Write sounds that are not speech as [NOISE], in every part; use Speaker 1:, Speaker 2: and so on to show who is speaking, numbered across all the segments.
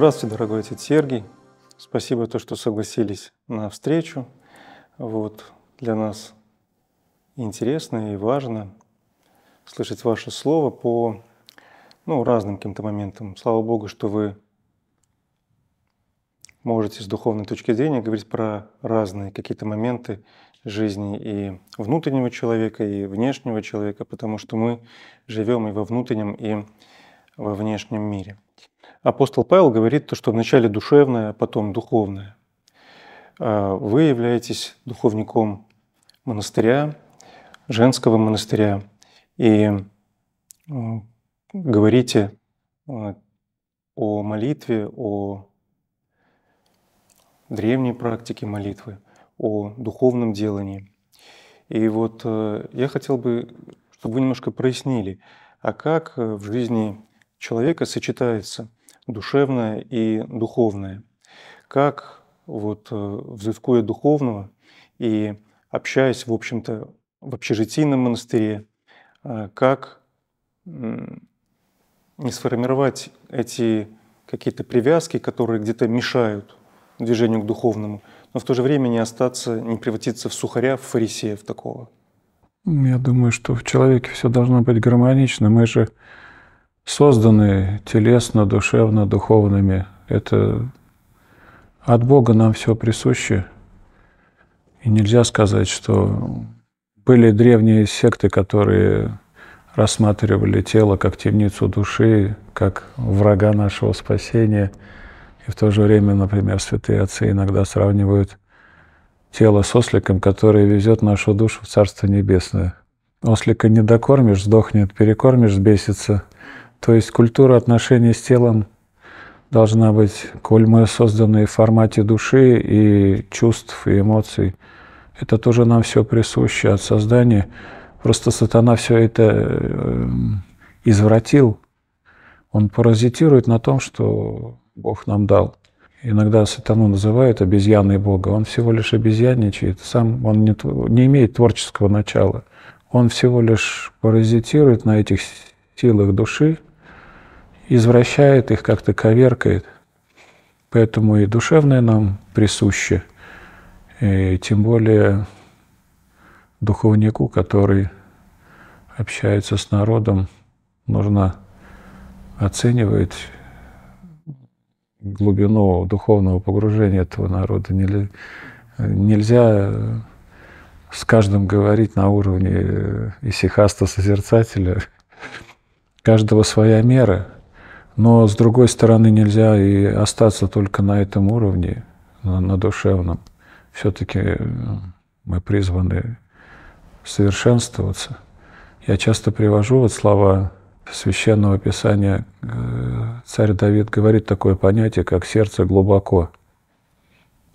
Speaker 1: Здравствуйте, дорогой отец Сергий. Спасибо, то, что согласились на встречу. Вот, для нас интересно и важно слышать ваше слово по ну, разным каким-то моментам. Слава Богу, что вы можете с духовной точки зрения говорить про разные какие-то моменты жизни и внутреннего человека, и внешнего человека, потому что мы живем и во внутреннем, и во внешнем мире. Апостол Павел говорит то, что вначале душевное, а потом духовное. А вы являетесь духовником монастыря, женского монастыря, и говорите э, о молитве, о древней практике молитвы, о духовном делании. И вот э, я хотел бы, чтобы вы немножко прояснили, а как э, в жизни человека сочетается душевное и духовное. Как вот э, взыскуя духовного и общаясь, в общем-то, в общежитийном монастыре, э, как не сформировать эти какие-то привязки, которые где-то мешают движению к духовному, но в то же время не остаться, не превратиться в сухаря, в фарисеев такого.
Speaker 2: Я думаю, что в человеке все должно быть гармонично. Мы же созданы телесно, душевно, духовными. Это от Бога нам все присуще. И нельзя сказать, что были древние секты, которые рассматривали тело как темницу души, как врага нашего спасения. И в то же время, например, святые отцы иногда сравнивают тело с осликом, который везет нашу душу в Царство Небесное. Ослика не докормишь, сдохнет, перекормишь, сбесится – то есть культура отношений с телом должна быть, коль мы созданы в формате души и чувств, и эмоций. Это тоже нам все присуще от создания. Просто сатана все это э, извратил. Он паразитирует на том, что Бог нам дал. Иногда сатану называют обезьяной Бога. Он всего лишь обезьянничает. Сам он не, не имеет творческого начала. Он всего лишь паразитирует на этих силах души, извращает их, как-то коверкает. Поэтому и душевное нам присуще, и тем более духовнику, который общается с народом, нужно оценивать глубину духовного погружения этого народа. Нельзя с каждым говорить на уровне э, исихаста-созерцателя. Каждого своя мера — но, с другой стороны, нельзя и остаться только на этом уровне, на, на душевном. Все-таки э, мы призваны совершенствоваться. Я часто привожу вот слова Священного Писания. Э, царь Давид говорит такое понятие, как «сердце глубоко».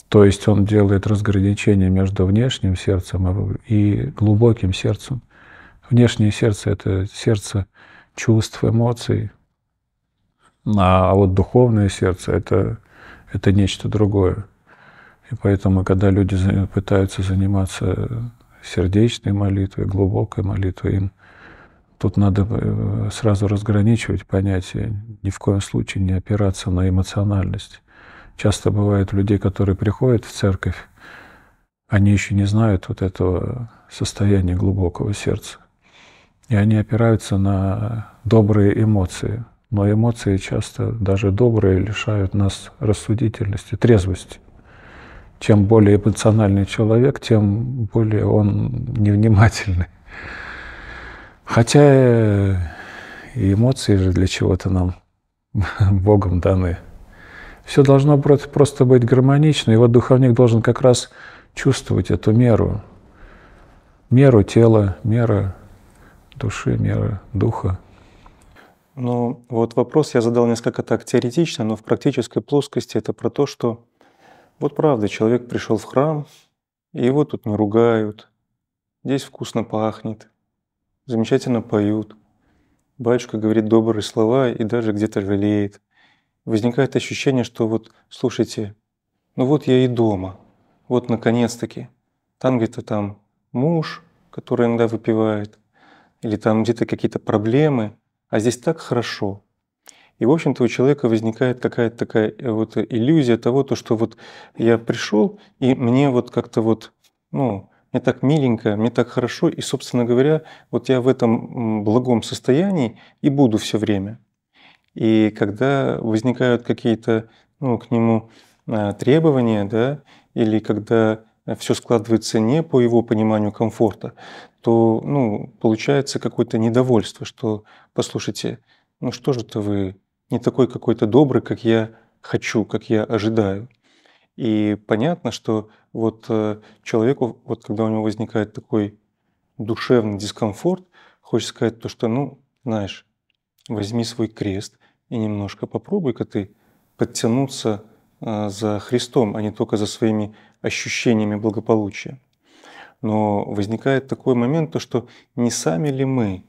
Speaker 2: То есть он делает разграничение между внешним сердцем и глубоким сердцем. Внешнее сердце — это сердце чувств, эмоций, а, а вот духовное сердце это, – это нечто другое. И поэтому, когда люди пытаются заниматься сердечной молитвой, глубокой молитвой, им тут надо э, сразу разграничивать понятия, ни в коем случае не опираться на эмоциональность. Часто бывает людей, которые приходят в церковь, они еще не знают вот этого состояния глубокого сердца. И они опираются на добрые эмоции – но эмоции часто, даже добрые, лишают нас рассудительности, трезвости. Чем более эмоциональный человек, тем более он невнимательный. Хотя эмоции же для чего-то нам [LAUGHS] Богом даны. Все должно просто быть гармонично, и вот духовник должен как раз чувствовать эту меру. Меру тела, мера души, мера духа.
Speaker 1: Но ну, вот вопрос я задал несколько так теоретично, но в практической плоскости это про то, что вот правда, человек пришел в храм, и его тут не ругают, здесь вкусно пахнет, замечательно поют, батюшка говорит добрые слова и даже где-то жалеет. Возникает ощущение, что вот, слушайте, ну вот я и дома, вот наконец-таки, там где-то там муж, который иногда выпивает, или там где-то какие-то проблемы – а здесь так хорошо. И, в общем-то, у человека возникает какая-то такая э, вот иллюзия того, то, что вот я пришел, и мне вот как-то вот, ну, мне так миленько, мне так хорошо, и, собственно говоря, вот я в этом благом состоянии и буду все время. И когда возникают какие-то, ну, к нему а, требования, да, или когда все складывается не по его пониманию комфорта, то ну, получается какое-то недовольство, что, послушайте, ну что же-то вы не такой какой-то добрый, как я хочу, как я ожидаю. И понятно, что вот э, человеку, вот когда у него возникает такой душевный дискомфорт, хочешь сказать то, что, ну, знаешь, возьми свой крест и немножко попробуй-ка ты подтянуться э, за Христом, а не только за своими ощущениями благополучия. Но возникает такой момент, то что не сами ли мы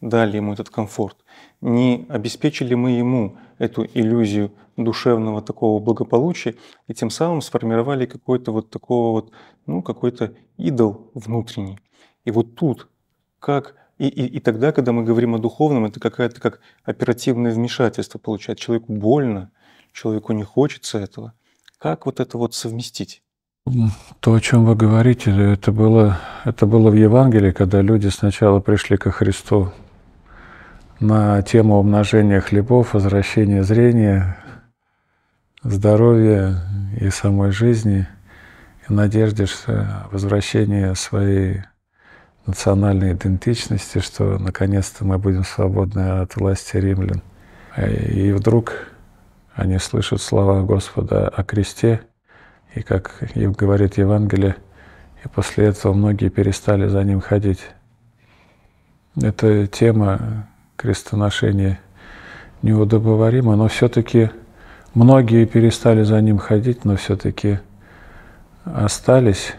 Speaker 1: дали ему этот комфорт, не обеспечили мы ему эту иллюзию душевного такого благополучия и тем самым сформировали какой-то вот такого вот, ну, какой-то идол внутренний. И вот тут, как и, и, и тогда, когда мы говорим о духовном, это какая-то как оперативное вмешательство получает. Человеку больно, человеку не хочется этого. Как вот это вот совместить?
Speaker 2: То, о чем вы говорите, это было, это было в Евангелии, когда люди сначала пришли ко Христу на тему умножения хлебов, возвращения зрения, здоровья и самой жизни, и надежде что своей национальной идентичности, что наконец-то мы будем свободны от власти римлян. И вдруг они слышат слова Господа о кресте — и как говорит Евангелие, и после этого многие перестали за ним ходить. Эта тема крестоношения неудобоварима, но все-таки многие перестали за ним ходить, но все-таки остались.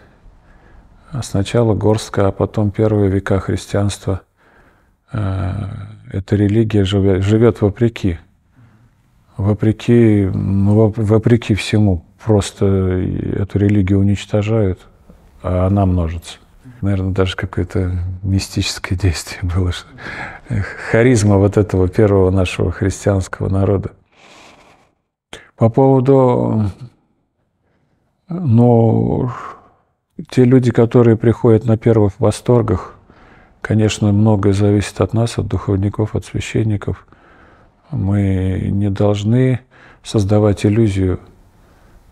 Speaker 2: А сначала горстка, а потом первые века христианства э, эта религия живет, живет вопреки, вопреки, ну, вопреки всему просто эту религию уничтожают, а она множится. Наверное, даже какое-то мистическое действие было. Что харизма вот этого первого нашего христианского народа. По поводу... Ну, те люди, которые приходят на первых восторгах, конечно, многое зависит от нас, от духовников, от священников. Мы не должны создавать иллюзию –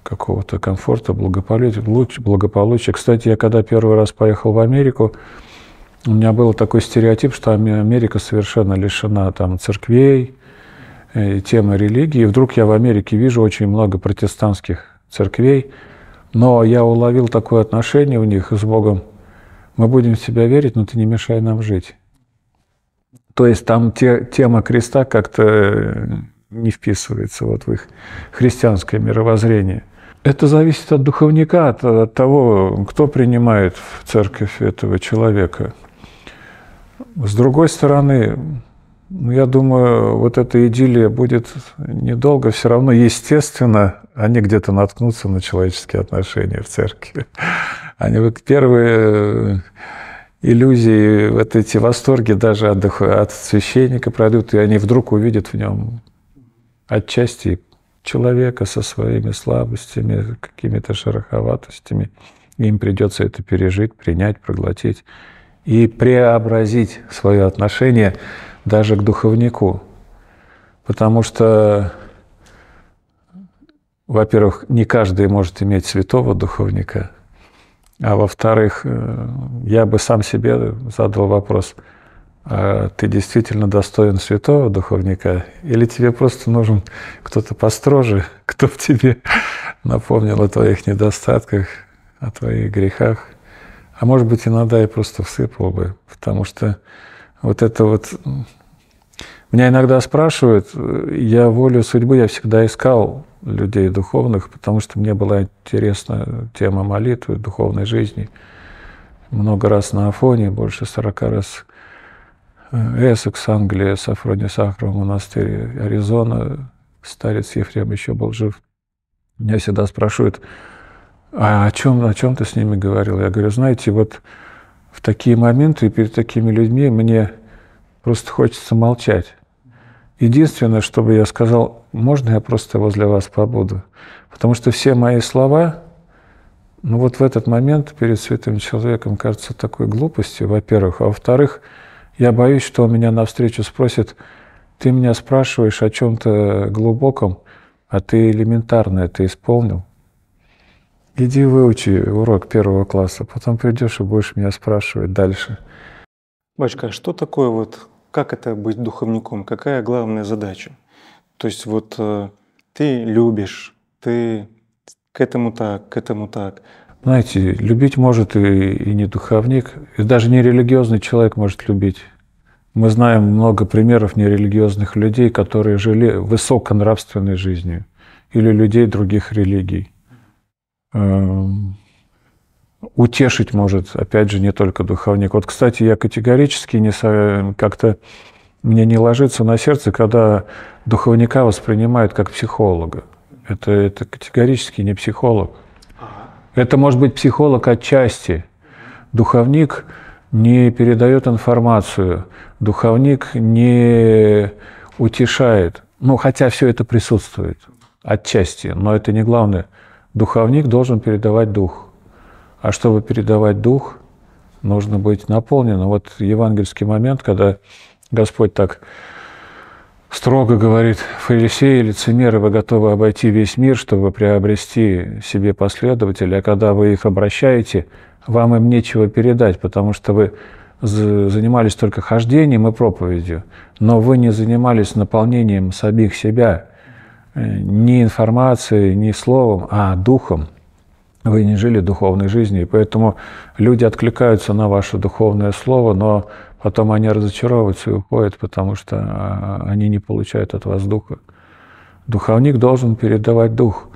Speaker 2: какого-то комфорта, благополучия, благополучия. Кстати, я когда первый раз поехал в Америку, у меня был такой стереотип, что Америка совершенно лишена там церквей, э, темы религии. И вдруг я в Америке вижу очень много протестантских церквей, но я уловил такое отношение у них с Богом. Мы будем в тебя верить, но ты не мешай нам жить. То есть там те, тема креста как-то э, не вписывается вот в их христианское мировоззрение – это зависит от духовника, от, от того, кто принимает в церковь этого человека. С другой стороны, ну, я думаю, вот эта идиллия будет недолго, все равно, естественно, они где-то наткнутся на человеческие отношения в церкви. Они вот первые э, иллюзии, вот эти восторги даже от, от священника пройдут, и они вдруг увидят в нем отчасти человека со своими слабостями, какими-то шероховатостями. Им придется это пережить, принять, проглотить и преобразить свое отношение даже к духовнику. Потому что, во-первых, не каждый может иметь святого духовника, а во-вторых, э, я бы сам себе задал вопрос – а ты действительно достоин святого духовника, или тебе просто нужен кто-то построже, кто в тебе напомнил о твоих недостатках, о твоих грехах, а может быть, иногда и просто всыпал бы, потому что вот это вот... Меня иногда спрашивают, я волю судьбы, я всегда искал людей духовных, потому что мне была интересна тема молитвы, духовной жизни. Много раз на Афоне, больше 40 раз Э, Эссекс, Англия, Сафрони Сахаров монастырь, Аризона, старец Ефрем еще был жив. Меня всегда спрашивают, а о чем, о чем ты с ними говорил? Я говорю, знаете, вот в такие моменты перед такими людьми мне просто хочется молчать. Единственное, чтобы я сказал, можно я просто возле вас побуду? Потому что все мои слова, ну вот в этот момент перед святым человеком кажутся такой глупостью, во-первых. А во-вторых, во вторых я боюсь, что он меня навстречу спросит, ты меня спрашиваешь о чем-то глубоком, а ты элементарно это исполнил. Иди выучи урок первого класса, потом придешь и будешь меня спрашивать дальше.
Speaker 1: Батюшка, а что такое вот, как это быть духовником? Какая главная задача? То есть вот э, ты любишь, ты к этому так, к этому так,
Speaker 2: знаете, любить может и, и не духовник, и даже не религиозный человек может любить. Мы знаем много примеров нерелигиозных людей, которые жили высоконравственной жизнью, или людей других религий. Эм, утешить может, опять же, не только духовник. Вот, кстати, я категорически не как-то мне не ложится на сердце, когда духовника воспринимают как психолога. Это, это категорически не психолог. Это может быть психолог отчасти. Духовник не передает информацию, духовник не утешает. Ну, хотя все это присутствует отчасти, но это не главное. Духовник должен передавать дух. А чтобы передавать дух, нужно быть наполненным. Вот евангельский момент, когда Господь так Строго говорит, фарисеи, лицемеры, вы готовы обойти весь мир, чтобы приобрести себе последователей, а когда вы их обращаете, вам им нечего передать, потому что вы занимались только хождением и проповедью, но вы не занимались наполнением самих себя э, ни информацией, ни словом, а духом. Вы не жили духовной жизнью, и поэтому люди откликаются на ваше духовное слово, но Потом они разочаровываются и уходят, потому что а, они не получают от вас духа. Духовник должен передавать дух.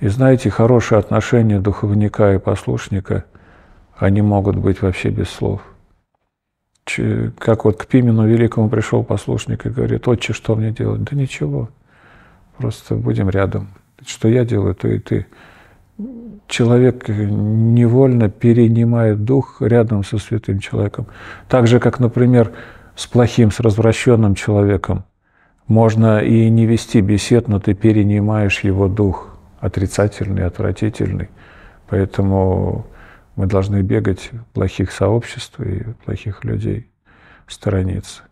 Speaker 2: И знаете, хорошие отношения духовника и послушника, они могут быть вообще без слов. Как вот к Пимену Великому пришел послушник и говорит, отче, что мне делать? Да ничего, просто будем рядом. Что я делаю, то и ты человек невольно перенимает дух рядом со святым человеком. Так же, как, например, с плохим, с развращенным человеком. Можно и не вести бесед, но ты перенимаешь его дух, отрицательный, отвратительный. Поэтому мы должны бегать плохих сообществ и плохих людей сторониться.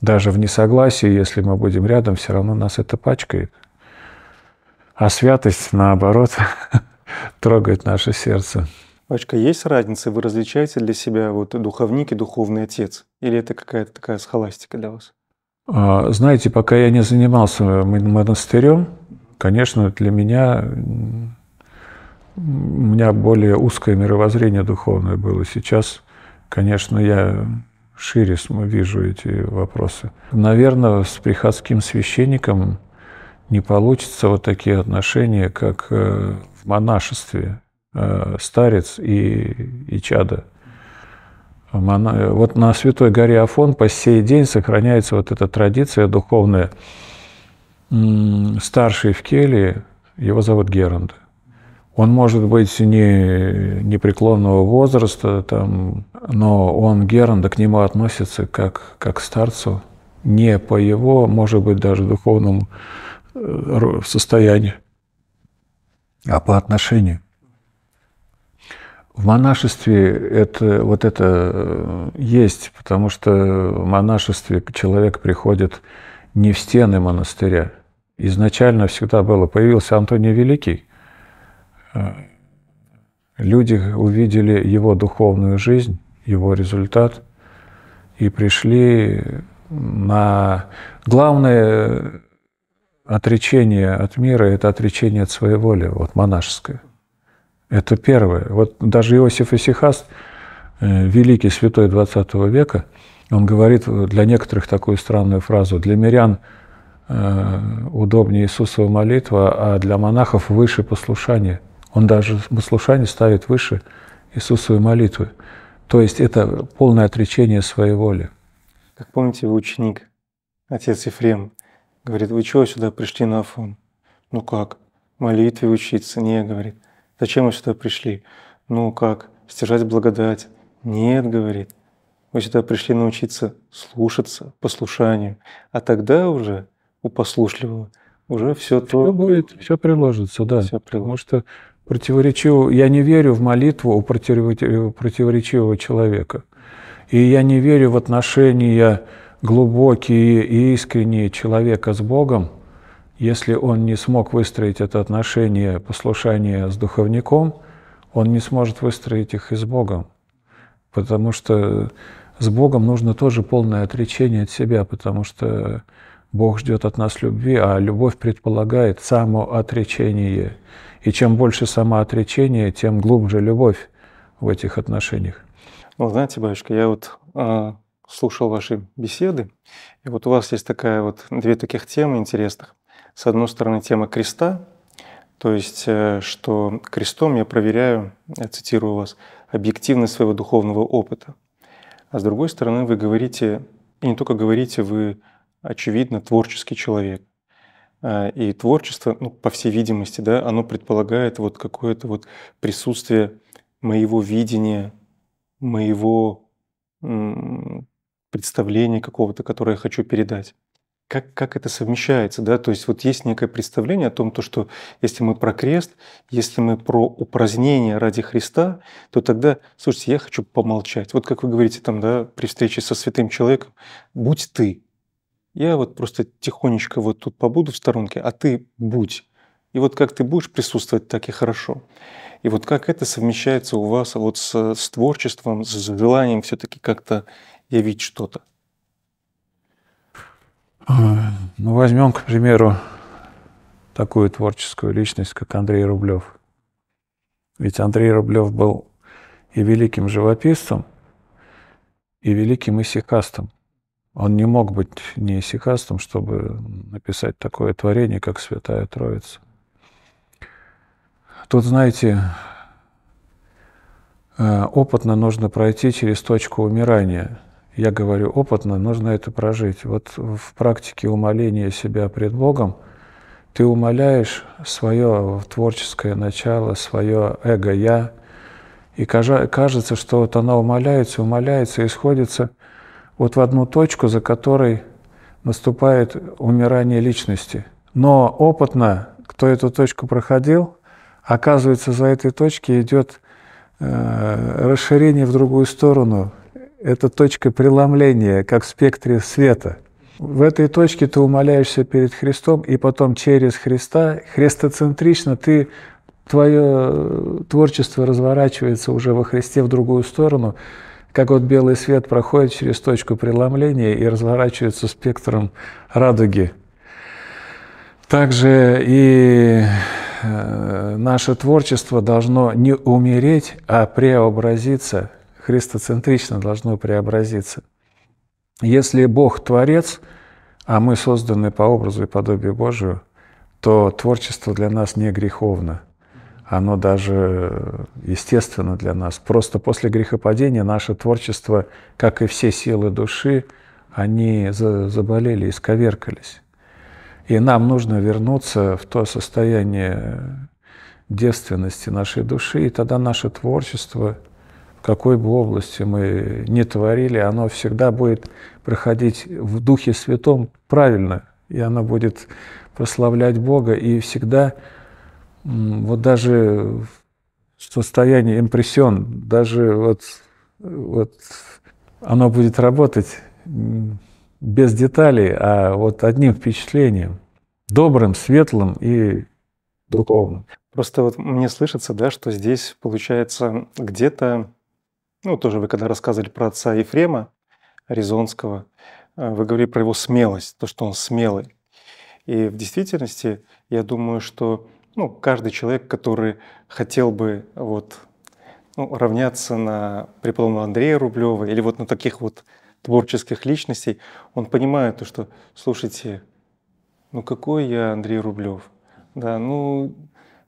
Speaker 2: Даже в несогласии, если мы будем рядом, все равно нас это пачкает – а святость, наоборот, [LAUGHS] трогает наше сердце.
Speaker 1: Пачка, есть разница? Вы различаете для себя вот духовник и духовный отец? Или это какая-то такая схоластика для вас?
Speaker 2: А, знаете, пока я не занимался монастырем, конечно, для меня у меня более узкое мировоззрение духовное было. Сейчас, конечно, я шире вижу эти вопросы. Наверное, с приходским священником не получится вот такие отношения, как э, в монашестве э, старец и, и чада. Вот на Святой горе Афон по сей день сохраняется вот эта традиция духовная. Старший в келье, его зовут Геранд. Он может быть не непреклонного возраста, там, но он Геранда к нему относится как, как к старцу, не по его, может быть, даже духовному Э, состояние. А по отношению? В монашестве это, вот это э, есть, потому что в монашестве человек приходит не в стены монастыря. Изначально всегда было. Появился Антоний Великий. Э, люди увидели его духовную жизнь, его результат, и пришли на... Главное отречение от мира – это отречение от своей воли, вот монашеское. Это первое. Вот даже Иосиф Исихаст, э, великий святой XX века, он говорит для некоторых такую странную фразу. Для мирян э, удобнее Иисусова молитва, а для монахов выше послушание. Он даже послушание ставит выше Иисусовой молитвы. То есть это полное отречение своей воли.
Speaker 1: Как помните, вы ученик, отец Ефрем, Говорит, вы чего сюда пришли на Афон? Ну как? Молитве учиться? Не, говорит. Зачем вы сюда пришли? Ну как? Стяжать благодать? Нет, говорит. Вы сюда пришли научиться слушаться, послушанию. А тогда уже у послушливого уже все то... Все будет, все приложится, да. Все приложится. Потому что
Speaker 2: противоречиво. Я не верю в молитву у противоречивого человека. И я не верю в отношения глубокие и искренние человека с Богом, если он не смог выстроить это отношение послушания с духовником, он не сможет выстроить их и с Богом. Потому что с Богом нужно тоже полное отречение от себя, потому что Бог ждет от нас любви, а любовь предполагает самоотречение. И чем больше самоотречение, тем глубже любовь в этих отношениях.
Speaker 1: Ну, знаете, батюшка, я вот а, слушал ваши беседы, и вот у вас есть такая вот две таких темы интересных. С одной стороны, тема креста, то есть, э, что крестом я проверяю, я цитирую вас, объективность своего духовного опыта. А с другой стороны, вы говорите, и не только говорите, вы, очевидно, творческий человек. Э, и творчество, ну, по всей видимости, да, оно предполагает вот какое-то вот присутствие моего видения, моего представления какого-то, которое я хочу передать. Как, как это совмещается, да, то есть вот есть некое представление о том, то, что если мы про крест, если мы про упразднение ради Христа, то тогда, слушайте, я хочу помолчать. Вот как вы говорите там, да, при встрече со святым человеком, будь ты. Я вот просто тихонечко вот тут побуду в сторонке, а ты будь. И вот как ты будешь присутствовать, так и хорошо. И вот как это совмещается у вас вот с, с творчеством, с желанием все-таки как-то явить что-то?
Speaker 2: Ну, возьмем, к примеру, такую творческую личность, как Андрей Рублев. Ведь Андрей Рублев был и великим живописцем, и великим исихастом. Он не мог быть не исихастом, чтобы написать такое творение, как «Святая Троица». Тут, знаете, э, опытно нужно пройти через точку умирания – я говорю опытно, нужно это прожить. Вот в практике умоления себя пред Богом ты умоляешь свое творческое начало, свое эго-я, и кажется, что вот оно умоляется, умоляется и сходится вот в одну точку, за которой наступает умирание личности. Но опытно, кто эту точку проходил, оказывается, за этой точки идет э, расширение в другую сторону, это точка преломления, как в спектре света. В этой точке ты умоляешься перед Христом, и потом через Христа, христоцентрично ты твое э, творчество разворачивается уже во Христе в другую сторону, как вот белый свет проходит через точку преломления и разворачивается спектром радуги. Также и э, наше творчество должно не умереть, а преобразиться – христоцентрично должно преобразиться. Если Бог – Творец, а мы созданы по образу и подобию Божию, то творчество для нас не греховно. Оно даже естественно для нас. Просто после грехопадения наше творчество, как и все силы души, они заболели, исковеркались. И нам нужно вернуться в то состояние девственности нашей души, и тогда наше творчество какой бы области мы ни творили, оно всегда будет проходить в Духе Святом правильно, и оно будет прославлять Бога, и всегда вот даже в состоянии импрессион, даже вот, вот оно будет работать без деталей, а вот одним впечатлением, добрым, светлым и
Speaker 1: духовным. Просто вот мне слышится, да, что здесь получается где-то ну, тоже вы когда рассказывали про отца Ефрема Резонского, э, вы говорили про его смелость, то, что он смелый. И в действительности, я думаю, что ну, каждый человек, который хотел бы вот, ну, равняться на преподобного Андрея Рублева или вот на таких вот творческих личностей, он понимает то, что, слушайте, ну какой я Андрей Рублев, да, ну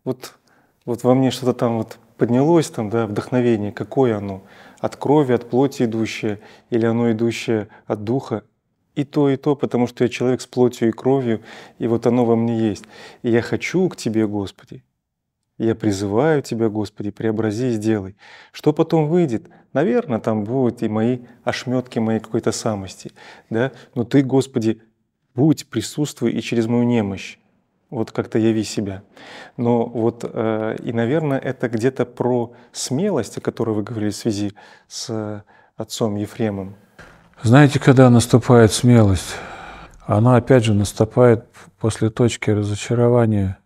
Speaker 1: вот, вот во мне что-то там вот поднялось, там, да, вдохновение, какое оно, от крови, от плоти идущее, или оно идущее от духа, и то, и то, потому что я человек с плотью и кровью, и вот оно во мне есть. И я хочу к Тебе, Господи. Я призываю Тебя, Господи, преобрази и сделай. Что потом выйдет? Наверное, там будут и мои ошметки моей какой-то самости. Да? Но Ты, Господи, будь, присутствуй и через мою немощь вот как-то яви себя. Но вот, э, и, наверное, это где-то про смелость, о которой вы говорили в связи с э, отцом Ефремом.
Speaker 2: Знаете, когда наступает смелость? Она, опять же, наступает после точки разочарования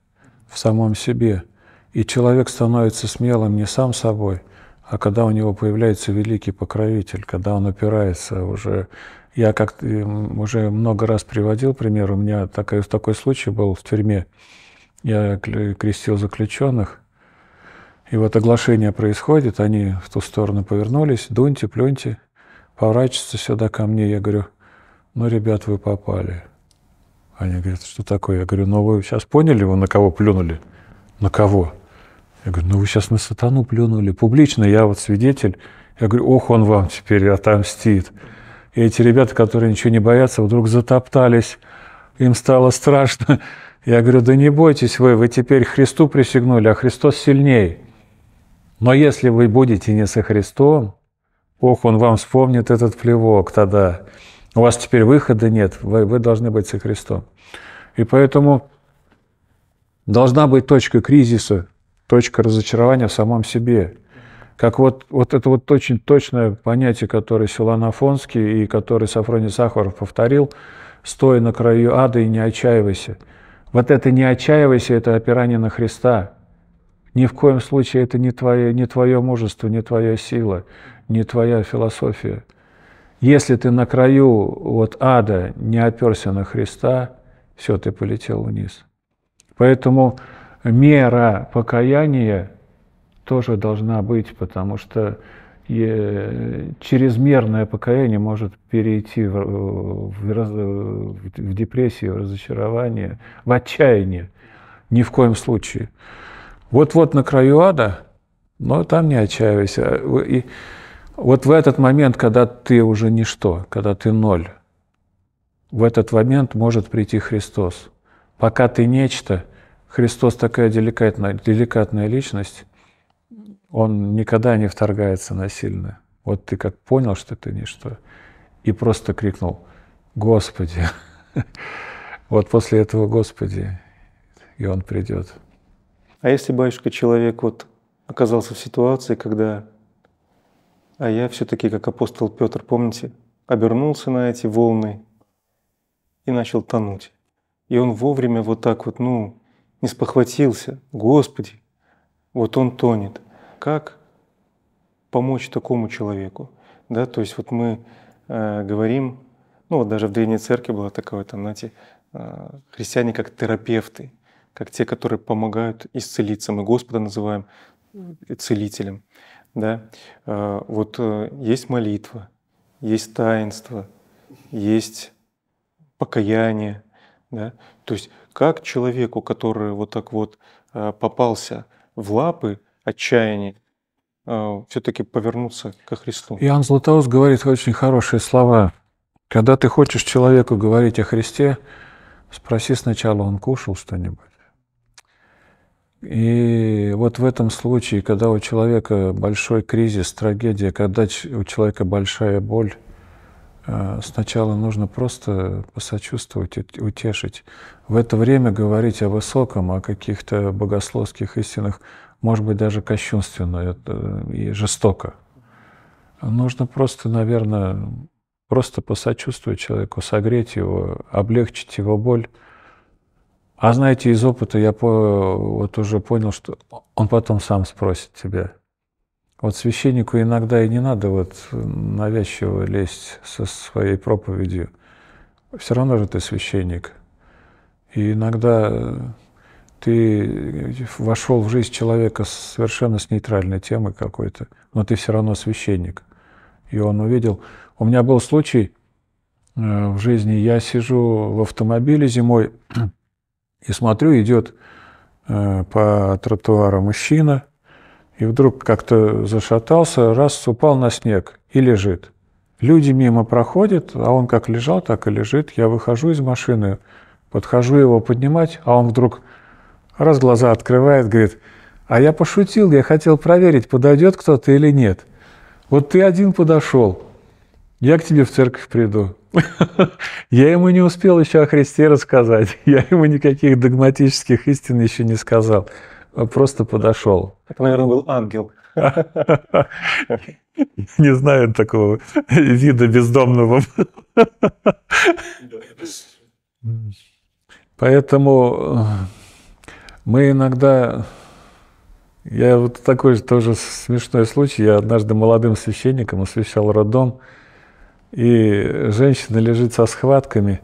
Speaker 2: в самом себе. И человек становится смелым не сам собой, а когда у него появляется великий покровитель, когда он опирается уже я как э, уже много раз приводил пример, у меня такой, такой случай был в тюрьме. Я крестил заключенных, и вот оглашение происходит, они в ту сторону повернулись, дуньте, плюньте, поворачиваются сюда ко мне. Я говорю, ну, ребят, вы попали. Они говорят, что такое? Я говорю, ну, вы сейчас поняли, вы на кого плюнули? На кого? Я говорю, ну, вы сейчас на сатану плюнули. Публично я вот свидетель. Я говорю, ох, он вам теперь отомстит. И эти ребята, которые ничего не боятся, вдруг затоптались, им стало страшно. [LAUGHS] Я говорю, да не бойтесь вы, вы теперь Христу присягнули, а Христос сильней. Но если вы будете не со Христом, ох, он вам вспомнит этот плевок тогда. У вас теперь выхода нет, вы, вы должны быть со Христом. И поэтому должна быть точка кризиса, точка разочарования в самом себе как вот, вот это вот очень точное понятие, которое Силан Афонский и которое Сафрони Сахаров повторил, «Стой на краю ада и не отчаивайся». Вот это «не отчаивайся» – это опирание на Христа. Ни в коем случае это не твое, не твое мужество, не твоя сила, не твоя философия. Если ты на краю вот ада не оперся на Христа, все, ты полетел вниз. Поэтому мера покаяния – тоже должна быть, потому что э, чрезмерное покаяние может перейти в, э, в, раз, э, в депрессию, в разочарование, в отчаяние. Ни в коем случае. Вот-вот на краю ада, но там не отчаивайся. А, и вот в этот момент, когда ты уже ничто, когда ты ноль, в этот момент может прийти Христос. Пока ты нечто, Христос такая деликатная, деликатная личность, он никогда не вторгается насильно. Вот ты как понял, что ты ничто, и просто крикнул «Господи!» [LAUGHS] Вот после этого «Господи!» и он придет.
Speaker 1: А если, батюшка, человек вот оказался в ситуации, когда а я все-таки, как апостол Петр, помните, обернулся на эти волны и начал тонуть. И он вовремя вот так вот, ну, не спохватился. Господи, вот он тонет – как помочь такому человеку. Да? То есть вот мы э, говорим, ну вот даже в Древней Церкви было такое, там, знаете, э, христиане как терапевты, как те, которые помогают исцелиться. Мы Господа называем э, целителем. Да? Э, вот э, есть молитва, есть таинство, есть покаяние. Да? То есть как человеку, который вот так вот э, попался в лапы отчаянии а, все-таки повернуться ко Христу. Иоанн
Speaker 2: Златоуст говорит очень хорошие слова. Когда ты хочешь человеку говорить о Христе, спроси сначала, он кушал что-нибудь. И вот в этом случае, когда у человека большой кризис, трагедия, когда у человека большая боль, а, сначала нужно просто посочувствовать, утешить. В это время говорить о высоком, о каких-то богословских истинах – может быть, даже кощунственно э, и жестоко. Нужно просто, наверное, просто посочувствовать человеку, согреть его, облегчить его боль. А знаете, из опыта я по, вот уже понял, что он потом сам спросит тебя. Вот священнику иногда и не надо вот навязчиво лезть со своей проповедью. Все равно же ты священник. И иногда э, ты вошел в жизнь человека совершенно с нейтральной темы какой-то, но ты все равно священник. И он увидел... У меня был случай э, в жизни, я сижу в автомобиле зимой [CLEARS THROAT] и смотрю, идет э, по тротуару мужчина, и вдруг как-то зашатался, раз упал на снег и лежит. Люди мимо проходят, а он как лежал, так и лежит. Я выхожу из машины, подхожу его поднимать, а он вдруг Раз глаза открывает, говорит, а я пошутил, я хотел проверить, подойдет кто-то или нет. Вот ты один подошел, я к тебе в церковь приду. [LAUGHS] Я ему не успел еще о Христе рассказать, [LAUGHS] я ему никаких догматических истин еще не сказал, просто подошел.
Speaker 1: Это, наверное, был ангел. [LAUGHS] Не
Speaker 2: знаю такого вида бездомного. Поэтому э, мы иногда... Я вот такой же тоже смешной случай. Я однажды молодым священником освещал роддом, и женщина лежит со схватками.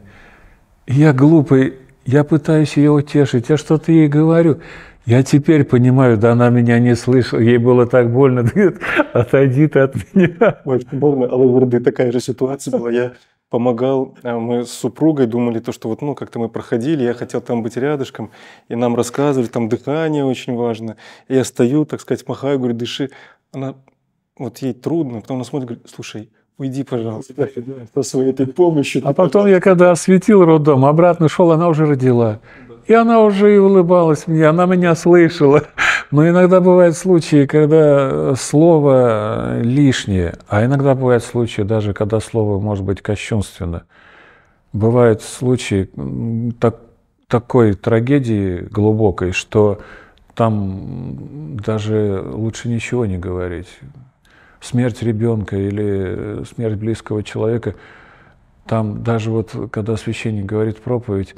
Speaker 2: И я глупый, я пытаюсь ее утешить, я что-то ей говорю. Я теперь понимаю, да она меня не слышала, ей было так больно, [LAUGHS] отойди ты от меня.
Speaker 1: Больно, але верди такая же ситуация была. Я помогал, э, мы с супругой думали то, что вот, ну, как-то мы проходили, я хотел там быть рядышком, и нам рассказывали, там дыхание очень важно. И я стою, так сказать, махаю, говорю, дыши. Она, вот ей трудно, потом она смотрит, говорит, слушай, уйди, пожалуйста, со своей этой помощью.
Speaker 2: А потом я, когда осветил роддом, обратно шел, она уже родила. И она уже и улыбалась мне, она меня слышала. Но иногда бывают случаи, когда э, слово э, лишнее, а иногда бывают случаи даже, когда слово может быть кощунственно. Бывают случаи так, такой трагедии глубокой, что там даже лучше ничего не говорить. Смерть ребенка или э, смерть близкого человека, там даже вот, когда священник говорит проповедь,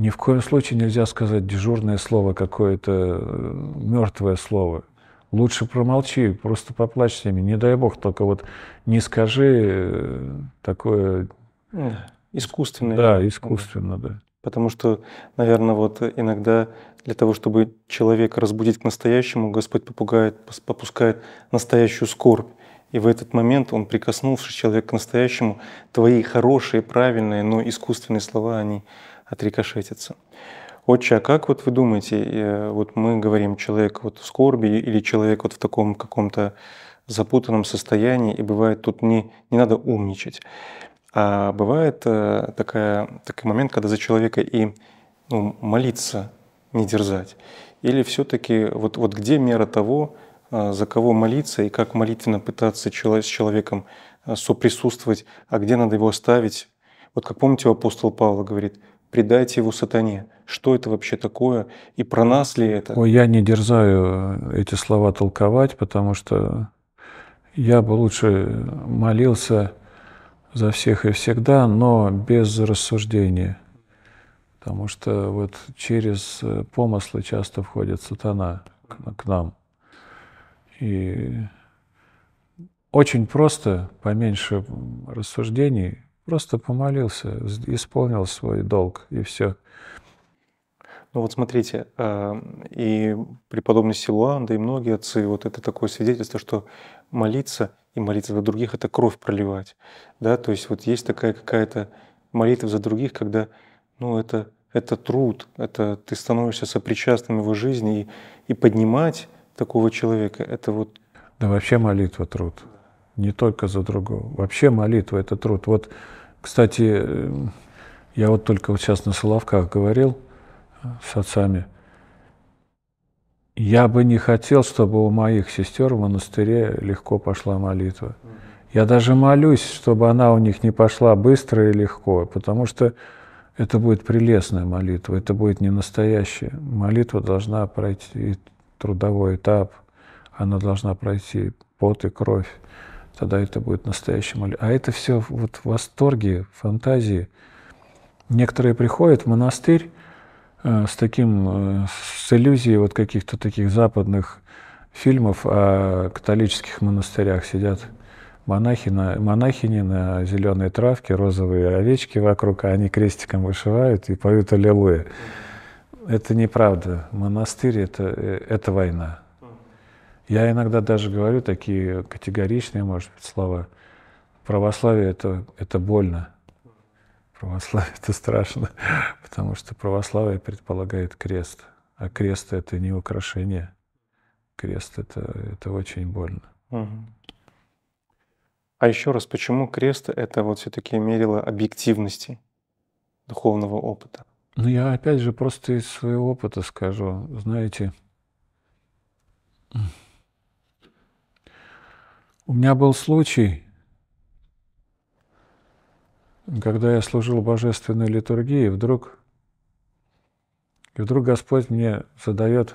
Speaker 2: ни в коем случае нельзя сказать дежурное слово, какое-то э, мертвое слово. Лучше промолчи, просто поплачь с ними. Не дай бог, только вот не скажи
Speaker 1: э, такое... Ну, искусственное Да, искусственно, да. Потому что, наверное, вот иногда для того, чтобы человека разбудить к настоящему, Господь попугает, попускает настоящую скорбь. И в этот момент он, прикоснувшись человек к настоящему, твои хорошие, правильные, но искусственные слова, они отрикошетится. Отче, а как вот вы думаете, э, вот мы говорим, человек вот в скорби или человек вот в таком каком-то запутанном состоянии, и бывает тут не, не надо умничать, а бывает э, такая, такой момент, когда за человека и ну, молиться не дерзать. Или все-таки вот, вот где мера того, э, за кого молиться и как молитвенно пытаться с человеком соприсутствовать, а где надо его оставить. Вот как помните, апостол Павла говорит – предайте его сатане. Что это вообще такое? И про нас ли это? Ой, я
Speaker 2: не дерзаю эти слова толковать, потому что я бы лучше молился за всех и всегда, но без рассуждения. Потому что вот через э, помыслы часто входит сатана к нам. И очень просто, поменьше
Speaker 1: рассуждений,
Speaker 2: Просто помолился, исполнил
Speaker 1: свой долг, и все. Ну вот смотрите, э, и преподобный Силуан, да и многие отцы, вот это такое свидетельство, что молиться и молиться за других — это кровь проливать. Да? То есть вот есть такая какая-то молитва за других, когда ну, это, это труд, это ты становишься сопричастным его жизни, и, и поднимать такого человека — это вот... Да вообще молитва — труд. Не только за другого. Вообще
Speaker 2: молитва — это труд. Вот кстати, э, я вот только вот сейчас на Соловках говорил э, с отцами. Я бы не хотел, чтобы у моих сестер в монастыре легко пошла молитва. Я даже молюсь, чтобы она у них не пошла быстро и легко, потому что это будет прелестная молитва, это будет не настоящая. Молитва должна пройти трудовой этап, она должна пройти пот и кровь тогда это будет настоящий настоящим. А это все вот восторги, фантазии. Некоторые приходят в монастырь э, с таким, э, с иллюзией вот каких-то таких западных фильмов о католических монастырях сидят монахи на, монахини на зеленой травке, розовые овечки вокруг, а они крестиком вышивают и поют аллилуйя. Это неправда. Монастырь это, — это э, война. Я иногда даже говорю такие категоричные, может быть, слова. Православие это, это больно. Православие это страшно, [LAUGHS] потому что православие предполагает крест. А крест это не украшение. Крест
Speaker 1: это, это очень больно. А еще раз, почему крест это вот все-таки мерило объективности духовного опыта?
Speaker 2: Ну, я опять же просто из своего опыта скажу. Знаете, у меня был случай, когда я служил божественной литургии, вдруг, и вдруг Господь мне задает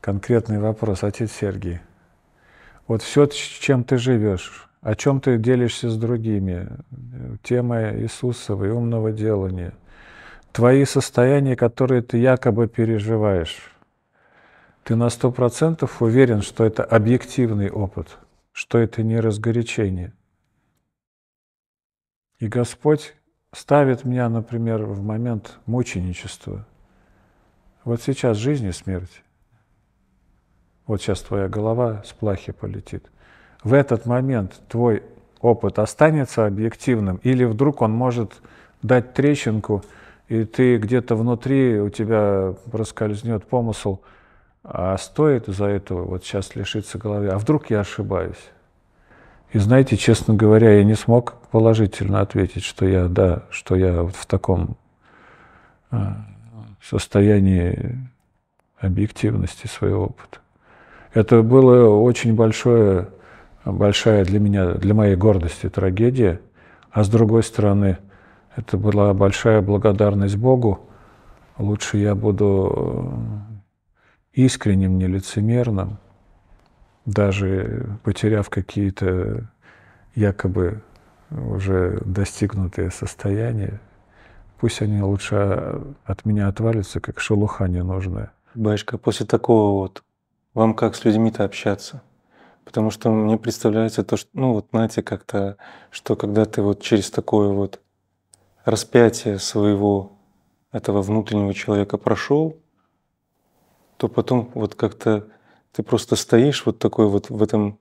Speaker 2: конкретный вопрос, Отец Сергий, вот все, чем ты живешь, о чем ты делишься с другими, тема Иисусова и умного делания, твои состояния, которые ты якобы переживаешь, ты на сто процентов уверен, что это объективный опыт, что это не разгорячение. И Господь ставит меня, например, в момент мученичества. Вот сейчас жизнь и смерть. Вот сейчас твоя голова с плахи полетит. В этот момент твой опыт останется объективным или вдруг он может дать трещинку, и ты где-то внутри, у тебя проскользнет помысл – а стоит за этого вот сейчас лишиться головы? А вдруг я ошибаюсь? И знаете, честно говоря, я не смог положительно ответить, что я, да, что я вот в таком э, состоянии объективности своего опыта. Это было очень большое, большая для меня, для моей гордости трагедия. А с другой стороны, это была большая благодарность Богу. Лучше я буду э, искренним, нелицемерным, даже потеряв какие-то якобы уже достигнутые состояния, пусть они лучше от меня отвалятся, как шелуха ненужная.
Speaker 1: Баишка, после такого вот вам как с людьми-то общаться? Потому что мне представляется то, что, ну вот знаете, как-то, что когда ты вот через такое вот распятие своего этого внутреннего человека прошел, то потом вот как-то ты просто стоишь вот такой вот в этом,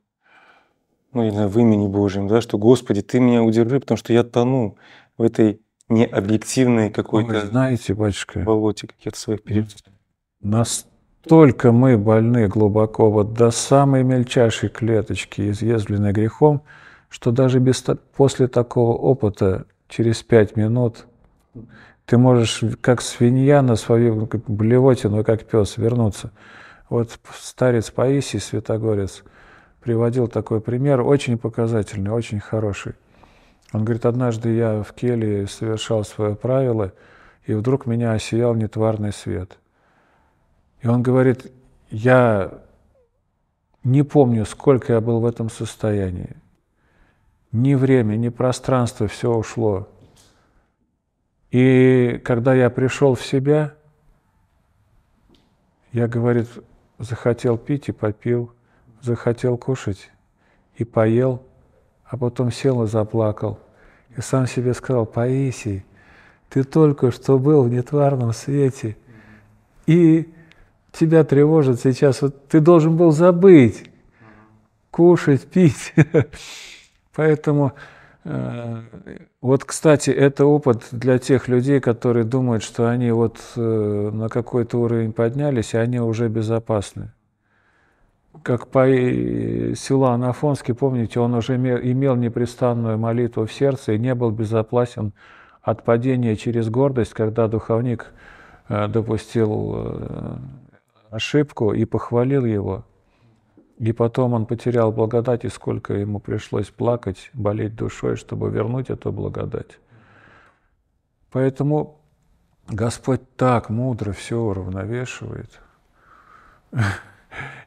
Speaker 1: ну, я знаю, в имени Божьем, да, что «Господи, Ты меня удержи, потому что я тону в этой необъективной какой-то Вы знаете, батюшка, болоте каких-то своих
Speaker 2: переживаний». Настолько мы больны глубоко, вот до самой мельчайшей клеточки, изъязвленной грехом, что даже без, после такого опыта через пять минут ты можешь как свинья на свою но как пес, вернуться. Вот старец Паисий Святогорец приводил такой пример, очень показательный, очень хороший. Он говорит, однажды я в келье совершал свое правило, и вдруг меня осиял нетварный свет. И он говорит, я не помню, сколько я был в этом состоянии. Ни время, ни пространство, все ушло. И когда я пришел в себя, я, говорит, захотел пить и попил, захотел кушать и поел, а потом сел и заплакал. И сам себе сказал, Паисий, ты только что был в нетварном свете, и тебя тревожит сейчас, вот ты должен был забыть, кушать, пить. [LAUGHS] Поэтому Э, вот, кстати, это опыт для тех людей, которые думают, что они вот э, на какой-то уровень поднялись, и они уже безопасны. Как по э, Силан Анафонский помните, он уже имел непрестанную молитву в сердце и не был безопасен от падения через гордость, когда духовник допустил ошибку и похвалил его – и потом он потерял благодать, и сколько ему пришлось плакать, болеть душой, чтобы вернуть эту благодать. Поэтому Господь так мудро все уравновешивает.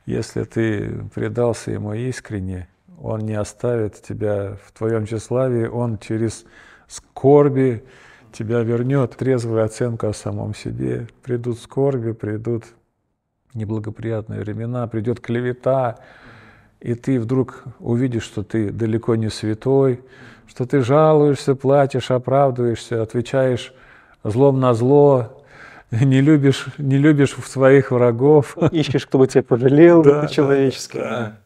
Speaker 2: Если ты предался Ему искренне, Он не оставит тебя в твоем тщеславии, Он через скорби тебя вернет. Трезвая оценка о самом себе. Придут скорби, придут неблагоприятные времена, придет клевета, и ты вдруг увидишь, что ты далеко не святой, что ты жалуешься, платишь, оправдываешься, отвечаешь злом на зло, [LAUGHS] не любишь, не любишь своих врагов. [LAUGHS] Ищешь, кто бы тебя пожалел да,
Speaker 1: по-человечески. Да,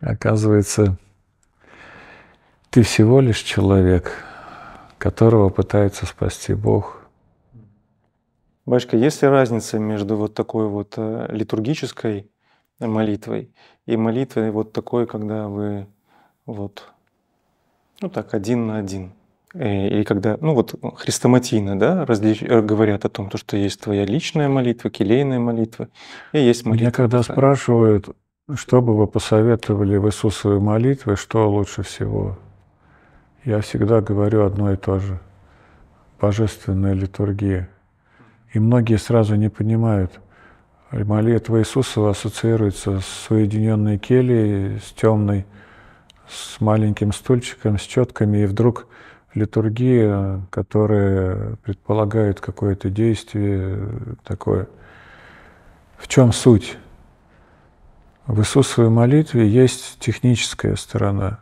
Speaker 2: да. Оказывается, ты всего лишь человек, которого пытается спасти
Speaker 1: Бог – Башка, есть ли разница между вот такой вот э, литургической молитвой и молитвой вот такой, когда вы вот, ну так, один на один? Э, и когда, ну вот хрестоматийно, да, различ... Э, говорят о том, то, что есть твоя личная молитва, келейная молитва, и есть
Speaker 2: молитва. Меня когда спрашивают, что бы вы посоветовали в Иисусовой молитве, что лучше всего? Я всегда говорю одно и то же. Божественная литургия. И многие сразу не понимают. Молитва Иисусова ассоциируется с уединенной кельей, с темной, с маленьким стульчиком, с четками, и вдруг литургия, которая предполагает какое-то действие такое. В чем суть? В Иисусовой молитве есть техническая сторона.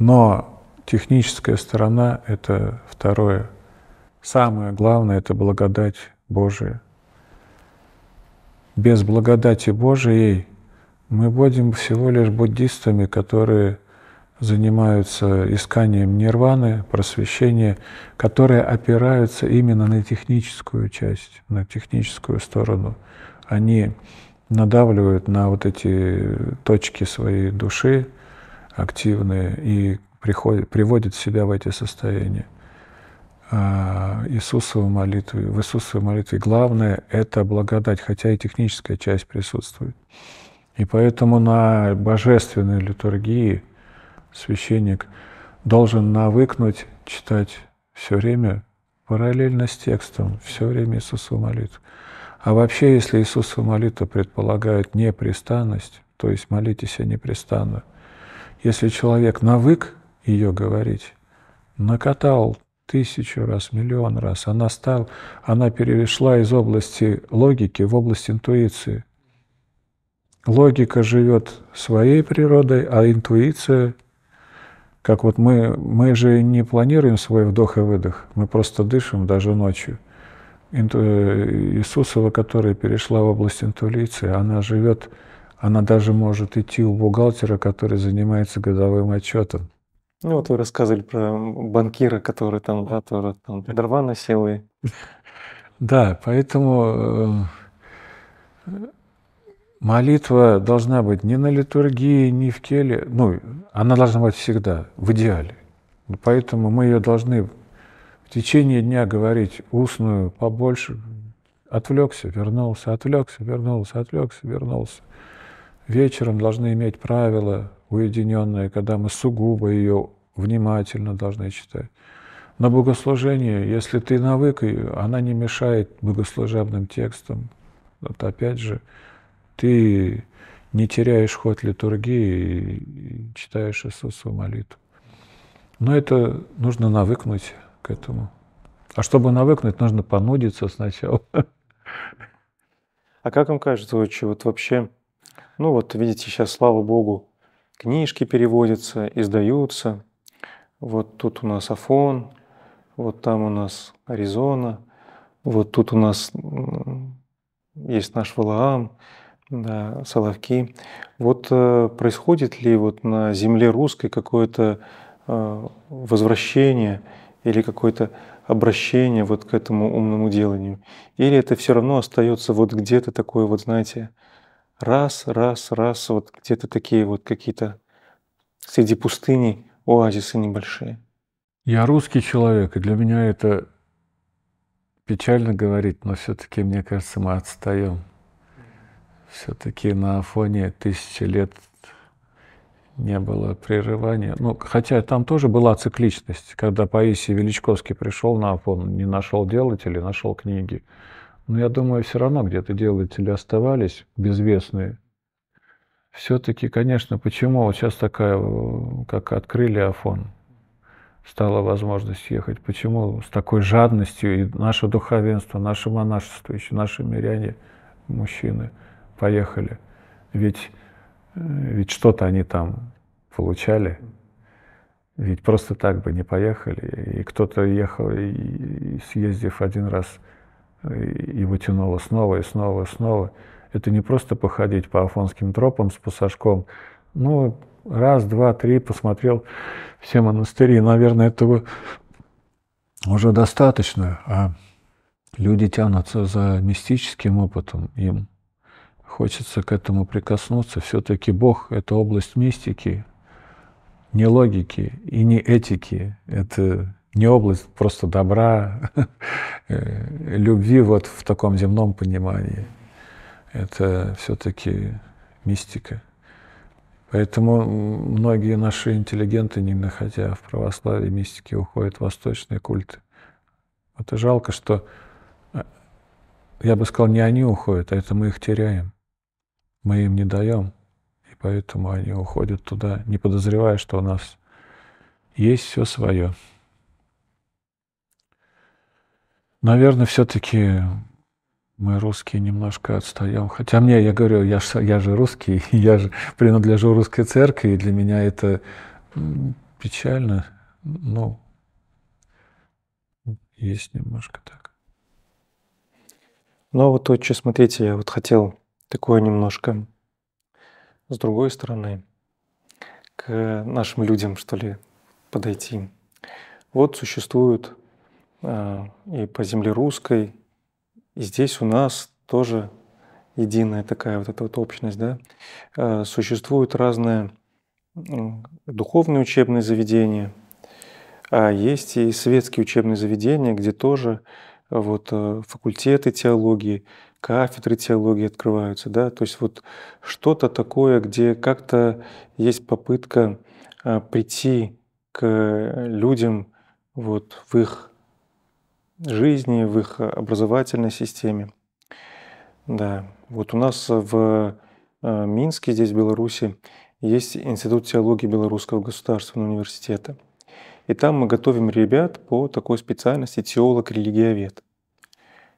Speaker 2: Но техническая сторона – это второе – Самое главное — это благодать Божия. Без благодати Божией мы будем всего лишь буддистами, которые занимаются исканием нирваны, просвещения, которые опираются именно на техническую часть, на техническую сторону. Они надавливают на вот эти точки своей души активные и приходят, приводят себя в эти состояния. А, Иисусову молитвы. в Иисусовой молитве. Главное — это благодать, хотя и техническая часть присутствует. И поэтому на божественной литургии священник должен навыкнуть читать все время параллельно с текстом, все время Иисусову молитву. А вообще, если Иисусова молитва предполагает непрестанность, то есть молитесь о непрестанно, если человек навык ее говорить, накатал тысячу раз, миллион раз. Она, стал, она перешла из области логики в область интуиции. Логика живет своей природой, а интуиция, как вот мы, мы же не планируем свой вдох и выдох, мы просто дышим даже ночью. Инту... Э, Иисусова, которая перешла в область интуиции, она живет, она даже может идти у бухгалтера, который занимается годовым отчетом.
Speaker 1: Ну вот вы рассказывали про банкира, который там, да, тоже там дрова носил и...
Speaker 2: Да, поэтому э, молитва должна быть не на литургии, не в келе. Ну, она должна быть всегда, в идеале. Поэтому мы ее должны в течение дня говорить устную побольше. Отвлекся, вернулся, отвлекся, вернулся, отвлекся, вернулся. Вечером должны иметь правила уединенная, когда мы сугубо ее внимательно должны читать. На богослужение, если ты навык ее, она не мешает богослужебным текстам. Вот опять же, ты не теряешь ход литургии и читаешь Иисусову молитву. Но это нужно навыкнуть к этому. А чтобы навыкнуть, нужно понудиться сначала.
Speaker 1: А как вам кажется, отче, вот вообще, ну вот видите, сейчас, слава Богу, книжки переводятся, издаются. Вот тут у нас Афон, вот там у нас Аризона, вот тут у нас есть наш Валаам, да, Соловки. Вот э, происходит ли вот на земле русской какое-то э, возвращение или какое-то обращение вот к этому умному деланию? Или это все равно остается вот где-то такое вот, знаете, раз, раз, раз, вот где-то такие вот какие-то среди пустыни оазисы небольшие.
Speaker 2: Я русский человек, и для меня это печально говорить, но все-таки, мне кажется, мы отстаем. Все-таки на фоне тысячи лет не было прерывания. Ну, хотя там тоже была цикличность, когда Паисий Величковский пришел на фон, не нашел делателей, нашел книги. Но я думаю, все равно где-то делатели оставались безвестные. Все-таки, конечно, почему вот сейчас такая, э, как открыли Афон, стала возможность ехать? Почему с такой жадностью и наше духовенство, наше монашество, еще наши миряне, мужчины поехали? Ведь, э, ведь что-то они там получали. Ведь просто так бы не поехали. И кто-то ехал, и съездив один раз и тянуло снова и снова и снова. Это не просто походить по афонским тропам с пасашком. Ну, раз, два, три посмотрел все монастыри. Наверное, этого уже достаточно. А люди тянутся за мистическим опытом. Им хочется к этому прикоснуться. Все-таки Бог — это область мистики, не логики и не этики. Это не область просто добра, [LAUGHS] э, любви вот в таком земном понимании. Это все-таки мистика. Поэтому многие наши интеллигенты, не находя в православии мистики, уходят в восточные культы. Это жалко, что, э, я бы сказал, не они уходят, а это мы их теряем. Мы им не даем, и поэтому они уходят туда, не подозревая, что у нас есть все свое. Наверное, все-таки мы русские немножко отстаем. Хотя мне, я говорю, я, ж, я же русский, [LAUGHS] я же принадлежу русской церкви, и для меня это печально. Ну,
Speaker 1: есть немножко так. Ну, а вот отче, смотрите, я вот хотел такое немножко с другой стороны к нашим людям, что ли, подойти. Вот существуют а, и по земле русской. И здесь у нас тоже единая такая вот эта вот общность, да. А, существуют разные духовные учебные заведения, а есть и светские учебные заведения, где тоже а, вот факультеты теологии, кафедры теологии открываются, да, то есть вот что-то такое, где как-то есть попытка прийти к людям вот в их жизни, в их образовательной системе. Да, вот у нас в э, Минске, здесь в Беларуси, есть Институт теологии Белорусского государственного университета. И там мы готовим ребят по такой специальности теолог-религиовед,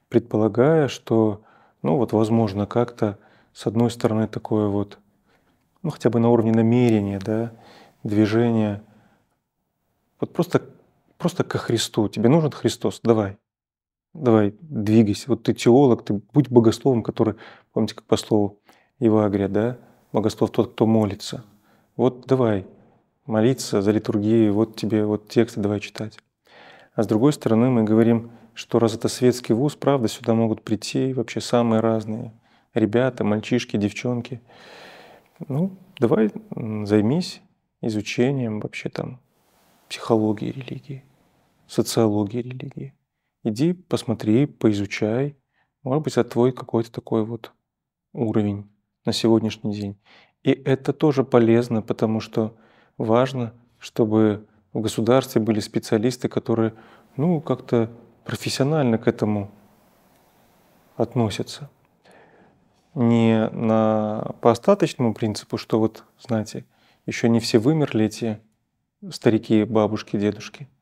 Speaker 1: предполагая, что, ну вот, возможно, как-то, с одной стороны, такое вот, ну хотя бы на уровне намерения, да, движение, вот просто просто ко Христу. Тебе нужен Христос? Давай. Давай, двигайся. Вот ты теолог, ты будь богословом, который, помните, как по слову Евагрия, да? Богослов тот, кто молится. Вот давай молиться за литургию, вот тебе вот тексты давай читать. А с другой стороны, мы говорим, что раз это светский вуз, правда, сюда могут прийти вообще самые разные ребята, мальчишки, девчонки. Ну, давай займись изучением вообще там психологии религии социологии религии. Иди, посмотри, поизучай. Может быть, это твой какой-то такой вот уровень на сегодняшний день. И это тоже полезно, потому что важно, чтобы в государстве были специалисты, которые ну, как-то профессионально к этому относятся. Не на, по остаточному принципу, что вот, знаете, еще не все вымерли эти старики, бабушки, дедушки –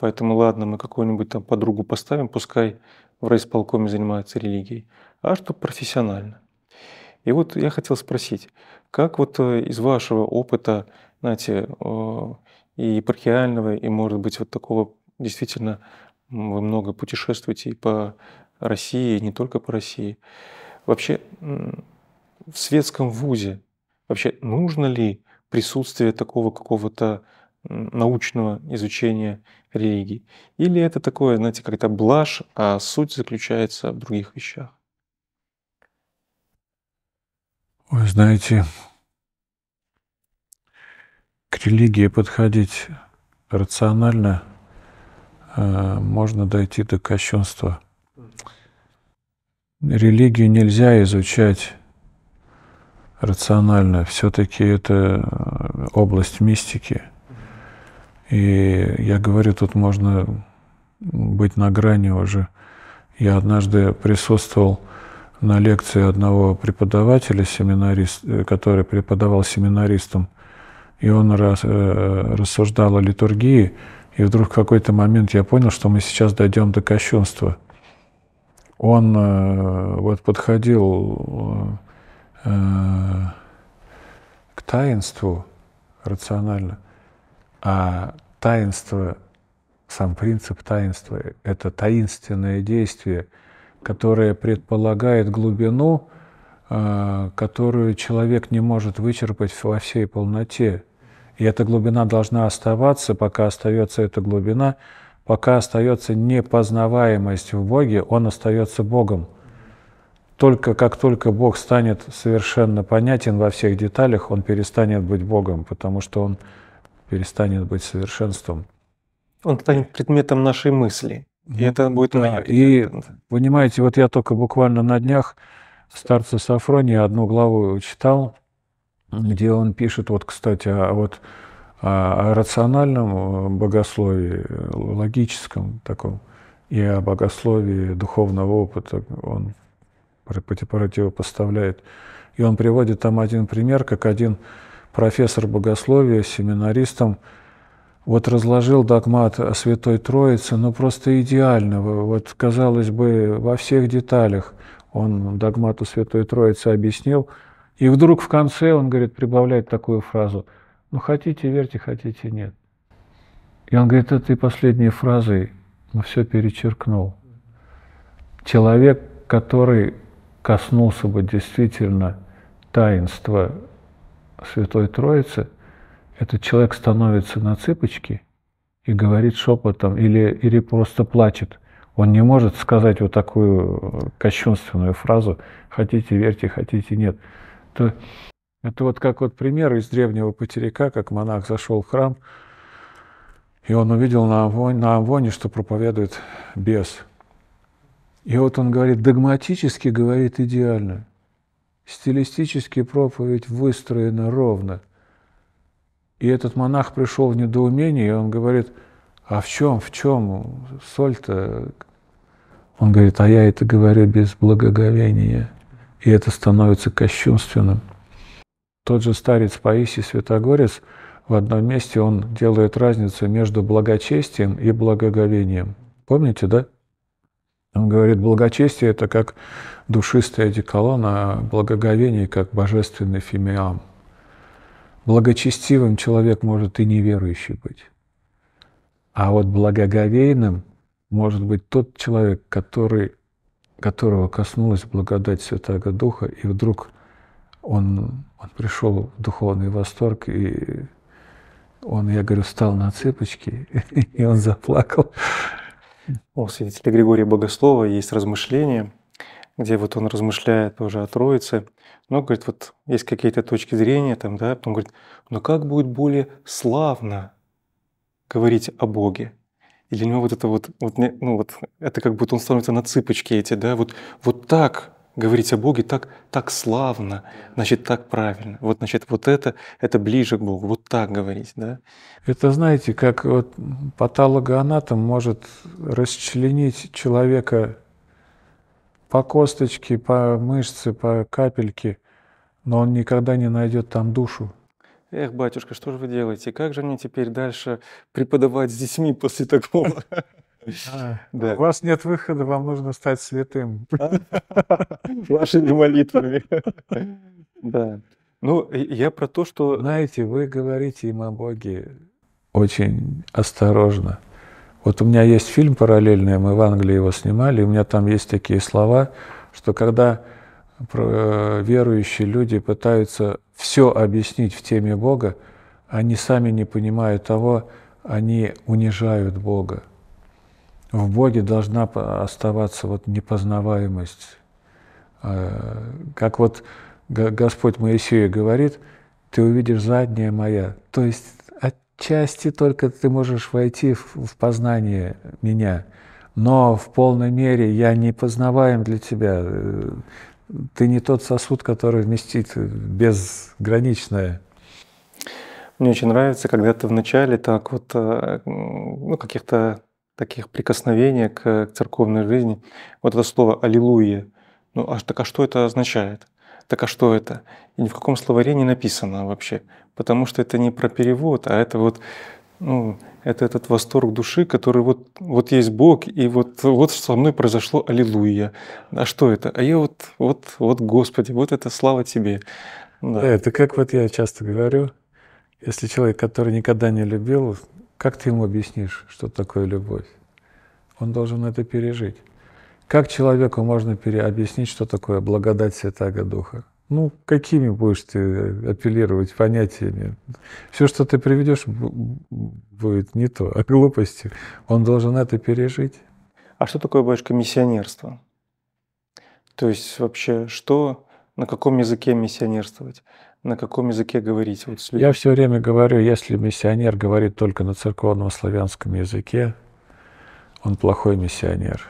Speaker 1: Поэтому ладно, мы какую-нибудь там подругу поставим, пускай в райисполкоме занимается религией, а что профессионально. И вот я хотел спросить, как вот э, из вашего опыта, знаете, и епархиального, и, может быть, вот такого действительно вы много путешествуете и по России, и не только по России. Вообще в светском вузе вообще нужно ли присутствие такого какого-то научного изучения религии Или это такое, знаете, как-то блажь, а суть заключается в других вещах?
Speaker 2: Вы знаете, к религии подходить рационально э, можно дойти до кощунства. Религию нельзя изучать рационально. Все-таки это э, область мистики – и я говорю, тут можно быть на грани уже. Я однажды присутствовал на лекции одного преподавателя, семинарист, э, который преподавал семинаристам, и он раз, э, рассуждал о литургии, и вдруг в какой-то момент я понял, что мы сейчас дойдем до кощунства. Он э, вот подходил э, э к таинству рационально – а таинство, сам принцип таинства – это таинственное действие, которое предполагает глубину, а, которую человек не может вычерпать во всей полноте. И эта глубина должна оставаться, пока остается эта глубина, пока остается непознаваемость в Боге, он остается Богом. Только как только Бог станет совершенно понятен во всех деталях, он перестанет быть Богом, потому что он перестанет быть совершенством.
Speaker 1: Он станет предметом нашей
Speaker 2: мысли. И ну это будет да, И, понимаете, вот я только буквально на днях старца Сафрония одну главу читал, где он пишет, вот, кстати, а вот о рациональном э, богословии, э, логическом таком, и о богословии духовного опыта он противопоставляет. И он приводит там один пример, как один профессор богословия, семинаристом, вот разложил догмат о Святой Троице, ну просто идеально, вот казалось бы, во всех деталях он догмату Святой Троицы объяснил, и вдруг в конце он, говорит, прибавляет такую фразу, ну хотите верьте, хотите нет. И он говорит, этой последней фразой ну, все перечеркнул. Человек, который коснулся бы действительно таинства Святой Троицы, этот человек становится на цыпочки и говорит шепотом или, или просто плачет. Он не может сказать вот такую э, кощунственную фразу «хотите верьте, хотите нет». Это, это вот как вот пример из древнего потеряка, как монах зашел в храм, и он увидел на Амвоне, на Амвоне что проповедует бес. И вот он говорит, догматически говорит идеально. Стилистически проповедь выстроена ровно. И этот монах пришел в недоумение, и он говорит, а в чем, в чем соль-то? Он говорит, а я это говорю без благоговения, и это становится кощунственным. Тот же старец Паисий Святогорец в одном месте он делает разницу между благочестием и благоговением. Помните, да? Он говорит, благочестие – это как душистая одеколон, а благоговение – как божественный фимиам. Благочестивым человек может и неверующий быть. А вот благоговейным может быть тот человек, который, которого коснулась благодать Святаго Духа, и вдруг он, он пришел в духовный восторг, и он, я говорю, встал на цыпочки, [LAUGHS] и он заплакал.
Speaker 1: У святителя Григория Богослова есть размышления, где вот он размышляет тоже о Троице, Ну, говорит, вот есть какие-то точки зрения там, да, потом говорит, но как будет более славно говорить о Боге? И для него вот это вот, вот ну вот, это как будто он становится на цыпочки эти, да, вот, вот так говорить о Боге так, так славно, значит, так правильно. Вот, значит, вот это, это ближе к Богу, вот так говорить, да?
Speaker 2: Это, знаете, как вот патологоанатом может расчленить человека по косточке, по мышце, по капельке, но он никогда не найдет там душу.
Speaker 1: Эх, батюшка, что же вы делаете? Как же мне теперь дальше преподавать с детьми после такого? [LAUGHS] Да.
Speaker 2: У вас нет выхода, вам нужно стать святым. [LAUGHS]
Speaker 1: Вашими молитвами. Да. Ну, я про то, что... Знаете, вы говорите им о Боге
Speaker 2: очень осторожно. Вот у меня есть фильм параллельный, мы в Англии его снимали, и у меня там есть такие слова, что когда э, верующие люди пытаются все объяснить в теме Бога, они сами не понимают того, они унижают Бога в Боге должна оставаться вот непознаваемость. Э, как вот Господь Моисею говорит, ты увидишь задняя моя. То есть отчасти только ты можешь войти в познание меня, но в полной мере я непознаваем для тебя. Э, ты не тот сосуд, который вместит безграничное.
Speaker 1: Мне очень нравится, когда ты вначале так вот э, ну, каких-то таких прикосновения к, церковной жизни. Вот это слово «аллилуйя». Ну, а, так а что это означает? Так а что это? И ни в каком словаре не написано вообще, потому что это не про перевод, а это вот ну, это этот восторг души, который вот, вот есть Бог, и вот, вот со мной произошло Аллилуйя. А что это? А я вот, вот, вот Господи, вот это слава Тебе.
Speaker 2: Да. да, это как вот я часто говорю, если человек, который никогда не любил, как ты ему объяснишь, что такое любовь? Он должен это пережить. Как человеку можно пере... объяснить, что такое благодать Святаго Духа? Ну, какими будешь ты э, апеллировать понятиями? Все, что ты приведешь, будет не то, а глупости. Он должен это пережить.
Speaker 1: А что такое, батюшка, миссионерство? То есть вообще, что, на каком языке миссионерствовать? на каком языке говорить? Вот Я
Speaker 2: все время говорю, если миссионер говорит только на церковном славянском языке, он плохой миссионер.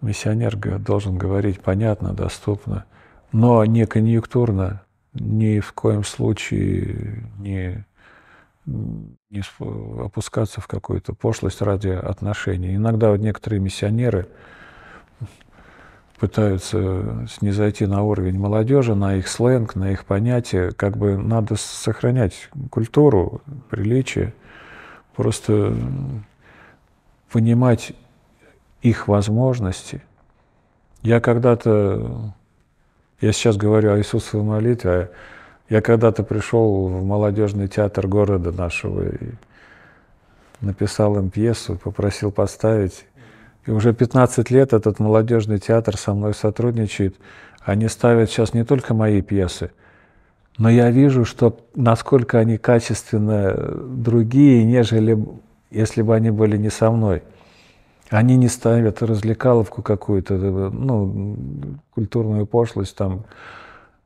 Speaker 2: Миссионер должен говорить понятно, доступно, но не конъюнктурно, ни в коем случае не, не опускаться в какую-то пошлость ради отношений. Иногда вот некоторые миссионеры, пытаются снизойти на уровень молодежи, на их сленг, на их понятия, Как бы надо сохранять культуру, приличие, просто понимать их возможности. Я когда-то, я сейчас говорю о Иисусовой молитве, а я когда-то пришел в молодежный театр города нашего и написал им пьесу, попросил поставить. И уже 15 лет этот молодежный театр со мной сотрудничает. Они ставят сейчас не только мои пьесы, но я вижу, что насколько они качественно другие, нежели если бы они были не со мной. Они не ставят развлекаловку какую-то, э, ну, культурную пошлость там.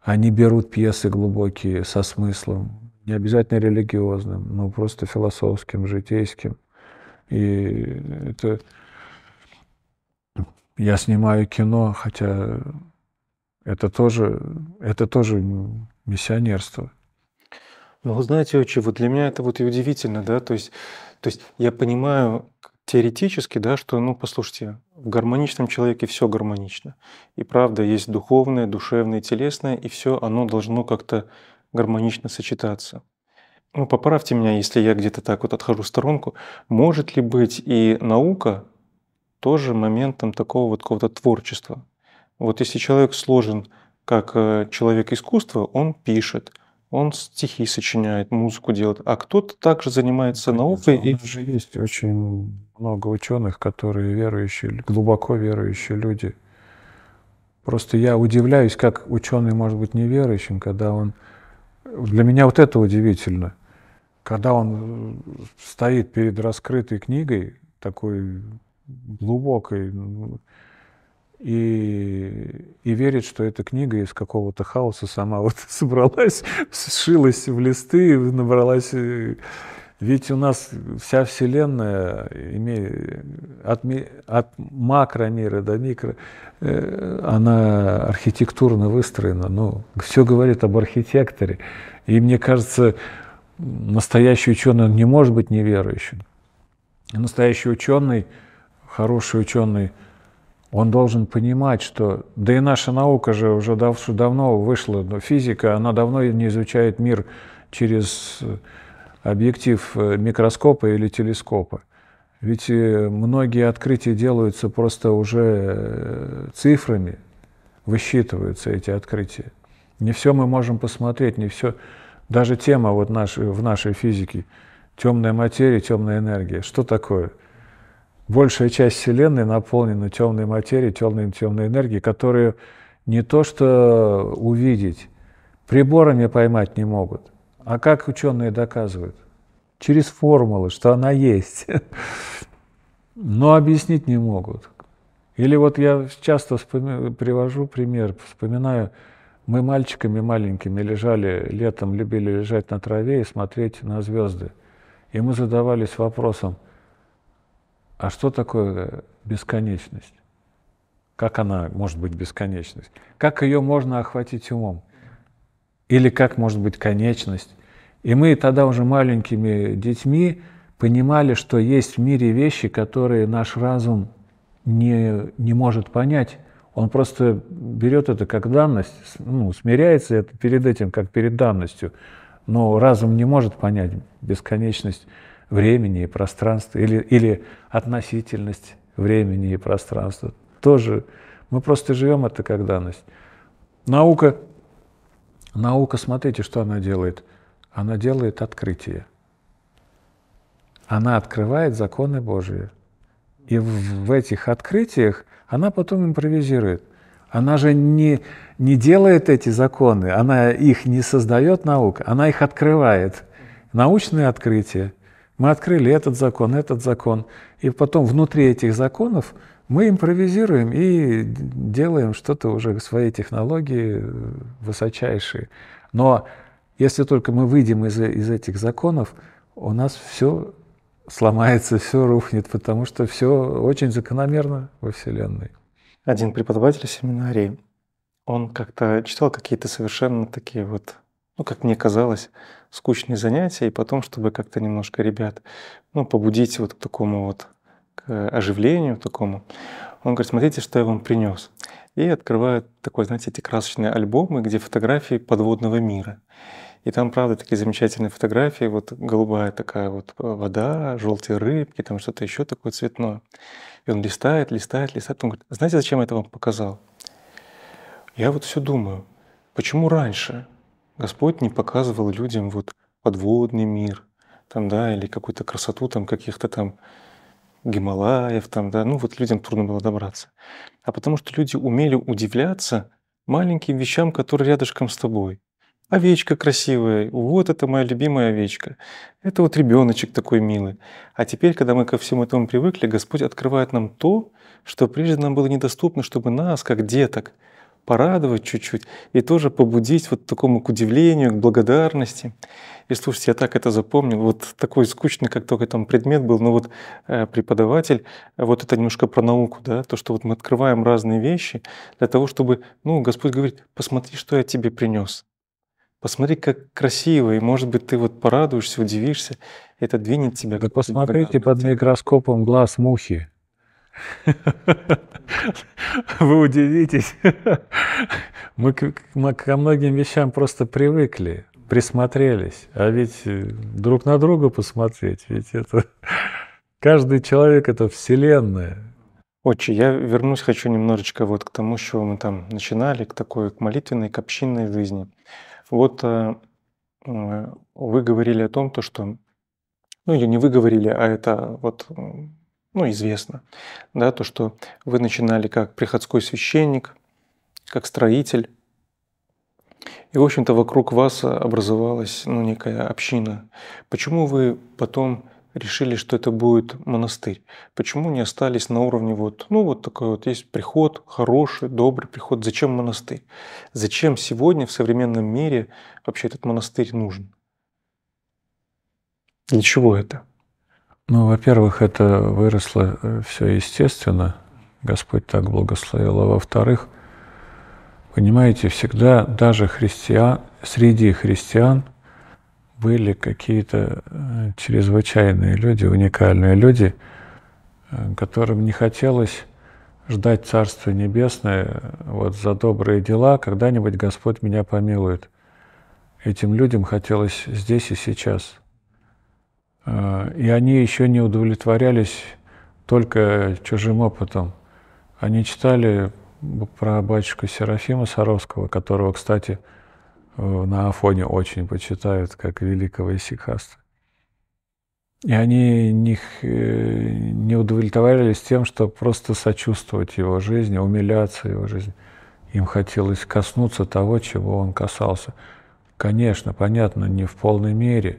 Speaker 2: Они берут пьесы глубокие, со смыслом, не обязательно религиозным, но просто философским, житейским. И это я снимаю кино, хотя это тоже, это тоже миссионерство.
Speaker 1: Ну, вы знаете, отче, вот для меня это вот и удивительно, да, то есть, то есть я понимаю теоретически, да, что, ну, послушайте, в гармоничном человеке все гармонично. И правда, есть духовное, душевное, телесное, и все оно должно как-то гармонично сочетаться. Ну, поправьте меня, если я где-то так вот отхожу в сторонку. Может ли быть и наука тоже моментом такого вот какого-то творчества. Вот если человек сложен как э, человек искусства, он пишет, он стихи сочиняет, музыку делает, а кто-то также занимается Конечно, наукой. И... же есть очень много ученых,
Speaker 2: которые верующие, глубоко верующие люди. Просто я удивляюсь, как ученый может быть неверующим, когда он... Для меня вот это удивительно. Когда он э, стоит перед раскрытой книгой, такой глубокой, ну, и, и верит, что эта книга из какого-то хаоса сама [LAUGHS] вот собралась, сшилась в листы, набралась. Э, ведь у нас вся Вселенная, имеет, от, от макромира до микро, э, она архитектурно выстроена. Ну, все говорит об архитекторе. И мне кажется, настоящий ученый не может быть неверующим. Настоящий ученый – хороший ученый, он должен понимать, что... Да и наша наука же уже дав, давно вышла, но физика, она давно не изучает мир через э, объектив э, микроскопа или телескопа. Ведь э, многие открытия делаются просто уже цифрами, высчитываются эти открытия. Не все мы можем посмотреть, не все. Даже тема вот наш, в нашей физике темная материя, темная энергия. Что такое? большая часть Вселенной наполнена темной материей, темной, темной энергией, которую не то что увидеть, приборами поймать не могут. А как ученые доказывают? Через формулы, что она есть. [LAUGHS] Но объяснить не могут. Или вот я часто привожу пример, вспоминаю, мы мальчиками маленькими лежали, летом любили лежать на траве и смотреть на звезды. И мы задавались вопросом, а что такое э, бесконечность? Как она может быть бесконечность? Как ее можно охватить умом? Или как может быть конечность? И мы тогда уже маленькими детьми понимали, что есть в мире вещи, которые наш разум не, не может понять. Он просто берет это как данность, ну, смиряется это перед этим, как перед данностью. Но разум не может понять бесконечность времени и пространства, или, или относительность времени и пространства. Тоже мы просто живем это как данность. Наука, наука, смотрите, что она делает. Она делает открытие. Она открывает законы Божьи. И в, в этих открытиях она потом импровизирует. Она же не, не делает эти законы, она их не создает наука, она их открывает. Научные открытия – мы открыли этот закон, этот закон, и потом внутри этих законов мы импровизируем и делаем что-то уже в своей технологии э, высочайшие. Но если только мы выйдем из, э, из этих законов, у нас все сломается, [LAUGHS] все рухнет, потому что все
Speaker 1: очень закономерно во Вселенной. Один преподаватель семинарии, он как-то читал какие-то совершенно такие вот, ну, как мне казалось, скучные занятия, и потом, чтобы как-то немножко ребят, ну, побудить вот к такому вот к оживлению такому. Он говорит, смотрите, что я вам принес. И открывает такой, знаете, эти красочные альбомы, где фотографии подводного мира. И там, правда, такие замечательные фотографии, вот голубая такая вот э, вода, желтые рыбки, там что-то еще такое цветное. И он листает, листает, листает. Он говорит, знаете, зачем я это вам показал? Я вот все думаю, почему раньше Господь не показывал людям вот подводный мир, там, да, или какую-то красоту там каких-то там Гималаев, там, да, ну вот людям трудно было добраться. А потому что люди умели удивляться маленьким вещам, которые рядышком с тобой. Овечка красивая, вот это моя любимая овечка. Это вот ребеночек такой милый. А теперь, когда мы ко всему этому привыкли, Господь открывает нам то, что прежде нам было недоступно, чтобы нас, как деток, порадовать чуть-чуть и тоже побудить вот такому к удивлению, к благодарности. И слушайте, я так это запомнил, вот такой скучный, как только там предмет был, но вот э, преподаватель, вот это немножко про науку, да, то, что вот мы открываем разные вещи для того, чтобы, ну, Господь говорит, посмотри, что я тебе принес. Посмотри, как красиво, и, может быть, ты вот порадуешься, удивишься, это двинет тебя. Так посмотрите
Speaker 2: под микроскопом глаз мухи. [LAUGHS] Вы удивитесь. [LAUGHS] Мы ко многим вещам просто привыкли, присмотрелись. А ведь э,
Speaker 1: друг на друга посмотреть, ведь это... [LAUGHS] Каждый человек — это вселенная. Отче, я вернусь хочу немножечко вот к тому, с чего мы там начинали, к такой к молитвенной, к общинной жизни. Вот э, вы говорили о том, то, что ну или не вы говорили, а это вот ну, известно, да, то, что вы начинали как приходской священник, как строитель, и, в общем-то, вокруг вас образовалась ну, некая община. Почему вы потом решили, что это будет монастырь? Почему не остались на уровне вот, ну вот такой вот есть приход, хороший, добрый приход, зачем монастырь? Зачем сегодня в современном мире вообще этот монастырь нужен?
Speaker 2: Для чего это? Ну, во-первых, это выросло э, все естественно. Господь так благословил. А во-вторых, понимаете, всегда даже христиан, среди христиан были какие-то э, чрезвычайные люди, уникальные люди, э, которым не хотелось ждать Царство Небесное вот за добрые дела, когда-нибудь Господь меня помилует. Этим людям хотелось здесь и сейчас – Э, и они еще не удовлетворялись только чужим опытом. Они читали про батюшку Серафима Саровского, которого, кстати, э, на Афоне очень почитают, как великого исихаста. И они не, э, не удовлетворялись тем, что просто сочувствовать его жизни, умиляться его жизни. Им хотелось коснуться того, чего он касался. Конечно, понятно, не в полной мере,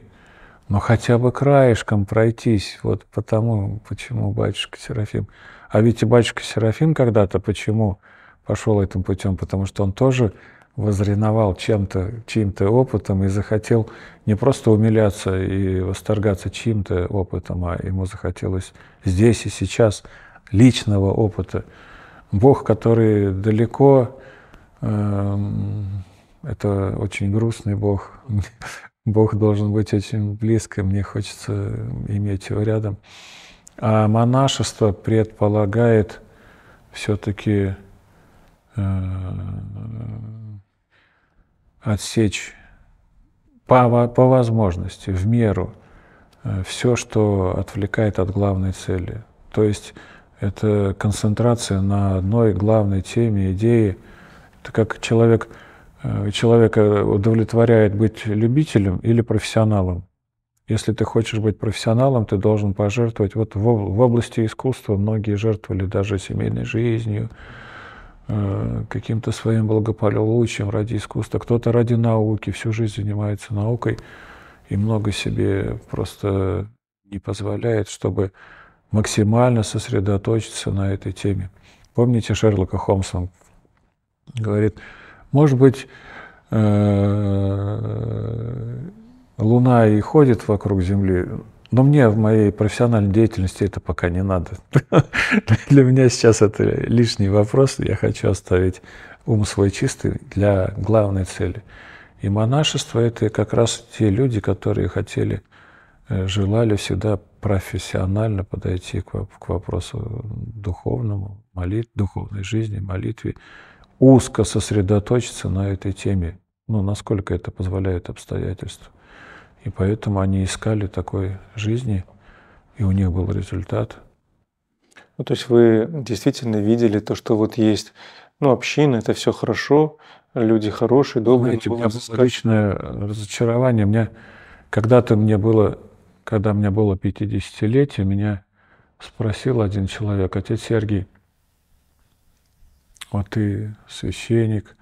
Speaker 2: но хотя бы краешком пройтись, вот потому, почему батюшка Серафим. А ведь и батюшка Серафим когда-то почему пошел этим путем? Потому что он тоже возреновал чем-то, чьим-то опытом и захотел не просто умиляться и восторгаться чьим-то опытом, а ему захотелось здесь и сейчас личного опыта. Бог, который далеко, эм, это очень грустный Бог, Бог должен быть очень близко, мне хочется иметь его рядом. А монашество предполагает все-таки э, отсечь по, по возможности, в меру, э, все, что отвлекает от главной цели. То есть это концентрация на одной главной теме, идее. Это как человек Э, человека удовлетворяет быть любителем или профессионалом. Если ты хочешь быть профессионалом, ты должен пожертвовать. Вот в области искусства многие жертвовали даже семейной жизнью, э, каким-то своим благополучием ради искусства. Кто-то ради науки, всю жизнь занимается наукой и много себе просто не позволяет, чтобы максимально сосредоточиться на этой теме. Помните Шерлока Холмса? говорит, может быть, э, Луна и ходит вокруг Земли, но мне в моей профессиональной деятельности это пока не надо. [LAUGHS] Для меня сейчас это лишний вопрос. Я хочу оставить ум свой чистый для главной цели. И монашество – это как раз те люди, которые хотели, э, желали всегда профессионально подойти к вопросу духовному, молит, духовной жизни, молитве, узко сосредоточиться на этой теме, ну, насколько это позволяет обстоятельства. И поэтому они искали такой жизни, и у них был результат.
Speaker 1: Ну, то есть вы действительно видели то, что вот есть, ну, община, это все хорошо, люди хорошие, добрые. Знаете, у меня было личное разочарование. Мне, когда-то мне
Speaker 2: было, когда мне было 50-летие, меня спросил один человек, отец Сергей, вот ты священник,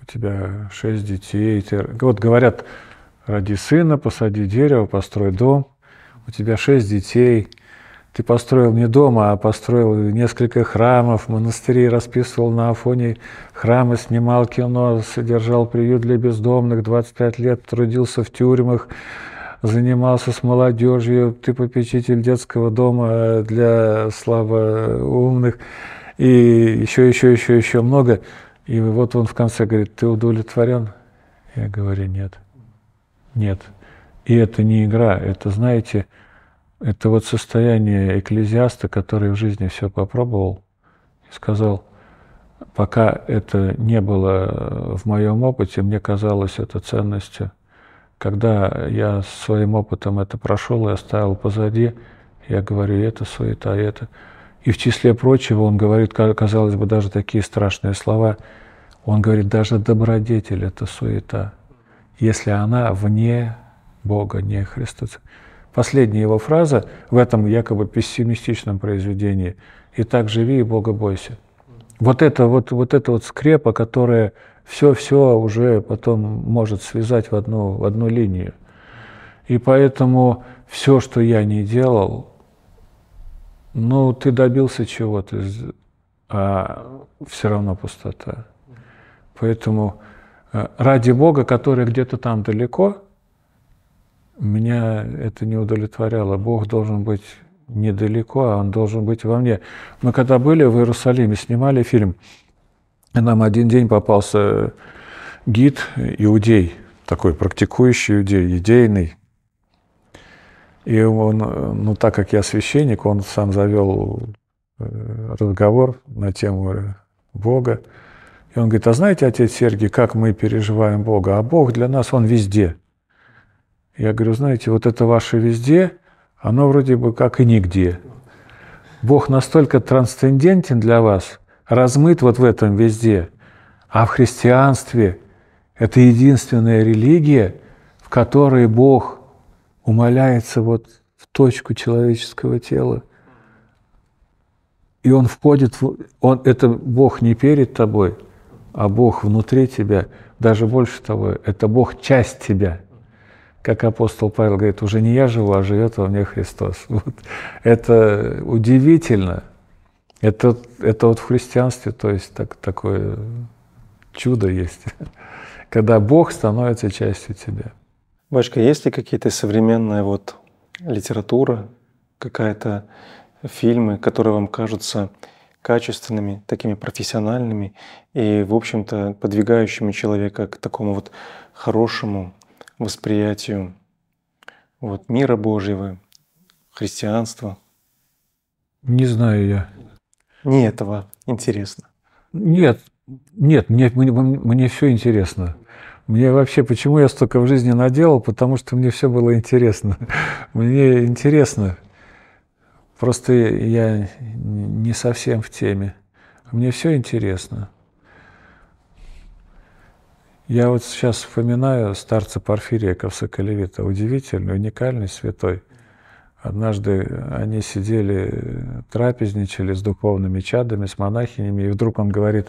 Speaker 2: у тебя шесть детей. Ты... Вот говорят, ради сына, посади дерево, построй дом, у тебя шесть детей, ты построил не дом, а построил несколько храмов, монастырей, расписывал на Афоне храмы, снимал кино, содержал приют для бездомных, 25 лет трудился в тюрьмах, занимался с молодежью, ты попечитель детского дома э, для слабоумных. умных и еще, еще, еще, еще много. И вот он в конце говорит, ты удовлетворен? Я говорю, нет. Нет. И это не игра, это, знаете, это вот состояние экклезиаста, который в жизни все попробовал и сказал, пока это не было в моем опыте, мне казалось это ценностью. Когда я своим опытом это прошел и оставил позади, я говорю, это суета, это. И в числе прочего он говорит, казалось бы, даже такие страшные слова. Он говорит, даже добродетель – это суета, если она вне Бога, не Христа. Последняя его фраза в этом якобы пессимистичном произведении «И так живи и Бога бойся». Вот это вот, вот, это вот скрепа, которая все-все уже потом может связать в одну, в одну линию. И поэтому все, что я не делал – ну, ты добился чего-то, а все равно пустота. Поэтому э, ради Бога, который где-то там далеко, меня это не удовлетворяло. Бог должен быть недалеко, а он должен быть во мне. Мы когда были в Иерусалиме, снимали фильм, нам один день попался гид иудей, такой практикующий иудей, идейный, и он, э, ну так как я священник, он сам завел э, разговор на тему э, Бога. И он говорит, а знаете, отец Сергий, как мы переживаем Бога? А Бог для нас, он везде. Я говорю, знаете, вот это ваше везде, оно вроде бы как и нигде. Бог настолько трансцендентен для вас, размыт вот в этом везде. А в христианстве это единственная религия, в которой Бог умоляется вот в точку человеческого тела. И он входит, в, он, это Бог не перед тобой, а Бог внутри тебя. Даже больше того, это Бог часть тебя. Как апостол Павел говорит, уже не я живу, а живет во мне Христос. [LAUGHS] Вот. Это удивительно. Это, это вот в христианстве, то есть так, такое чудо есть, [LAUGHS]
Speaker 1: когда Бог становится частью тебя. Бачка, есть ли какие-то современные вот литература, какая-то фильмы, которые вам кажутся качественными, такими профессиональными и, в общем-то, подвигающими человека к такому вот хорошему восприятию вот, мира Божьего, христианства?
Speaker 2: Не знаю я.
Speaker 1: Не этого интересно.
Speaker 2: Нет, нет, мне, мне, мне все интересно. Мне вообще, почему я столько в жизни наделал? Потому что мне все было интересно. [LAUGHS] Мне интересно. Просто я не совсем в теме. Мне все интересно. Я вот сейчас вспоминаю старца Порфирия Ковсоколевита, удивительный, уникальный святой. Однажды они сидели, трапезничали с духовными чадами, с монахинями, и вдруг он говорит,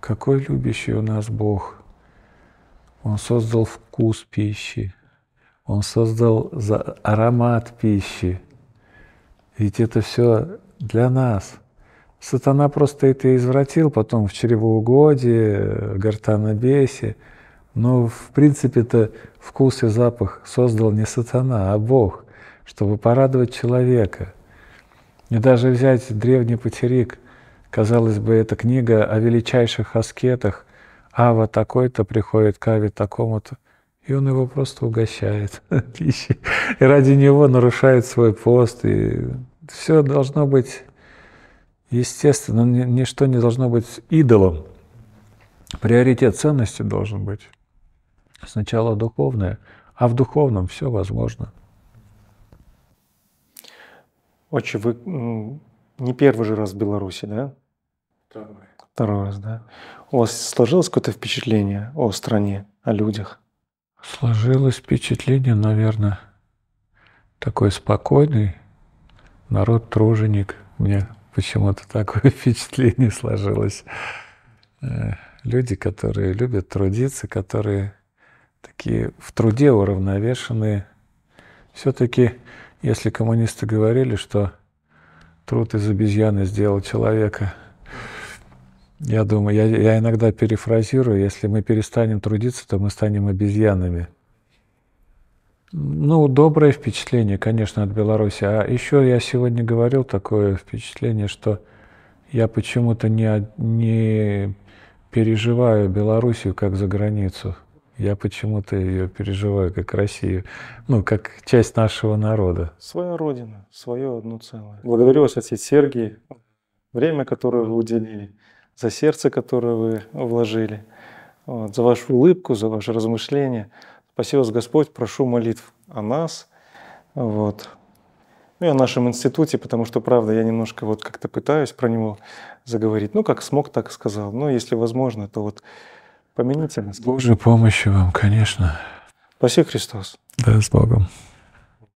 Speaker 2: какой любящий у нас Бог – он создал вкус пищи, Он создал аромат пищи. Ведь это все для нас. Сатана просто это извратил потом в чревоугодии, э, гортанобесе. Но в принципе-то вкус и запах создал не сатана, а Бог, чтобы порадовать человека. И даже взять древний потерик, казалось бы, это книга о величайших аскетах, Ава такой-то приходит к Аве такому-то, и он его просто угощает пищей. [LAUGHS] И ради него нарушает свой пост. И все должно быть естественно, ничто не должно быть идолом. Приоритет ценности должен быть. Сначала духовное, а в духовном все возможно.
Speaker 1: Очень вы не первый же раз в Беларуси, да? Второй. Второй раз, да. У вас сложилось какое-то впечатление о стране, о людях?
Speaker 2: Сложилось впечатление, наверное, такой спокойный, народ труженик. Мне почему-то такое [LAUGHS] впечатление сложилось. Э, люди, которые любят трудиться, которые такие в труде уравновешенные. Все-таки, если коммунисты говорили, что труд из обезьяны сделал человека – я думаю, я, я иногда перефразирую, если мы перестанем трудиться, то мы станем обезьянами. Ну, доброе впечатление, конечно, от Беларуси. А еще я сегодня говорил такое впечатление, что я почему-то не, не переживаю Белоруссию как за границу. Я почему-то ее переживаю как Россию, ну, как часть нашего народа.
Speaker 1: Своя родина, свое одно целое. Благодарю вас, отец Сергий, время, которое вы уделили за сердце, которое вы вложили, вот, за вашу улыбку, за ваше размышление. Спасибо Господь, прошу молитв о нас, вот, ну и о нашем институте, потому что, правда, я немножко вот как-то пытаюсь про него заговорить. Ну, как смог, так сказал. Но если возможно, то вот помяните нас. Божьей
Speaker 2: помощи вам, конечно.
Speaker 1: Спасибо, Христос.
Speaker 2: Да, с Богом.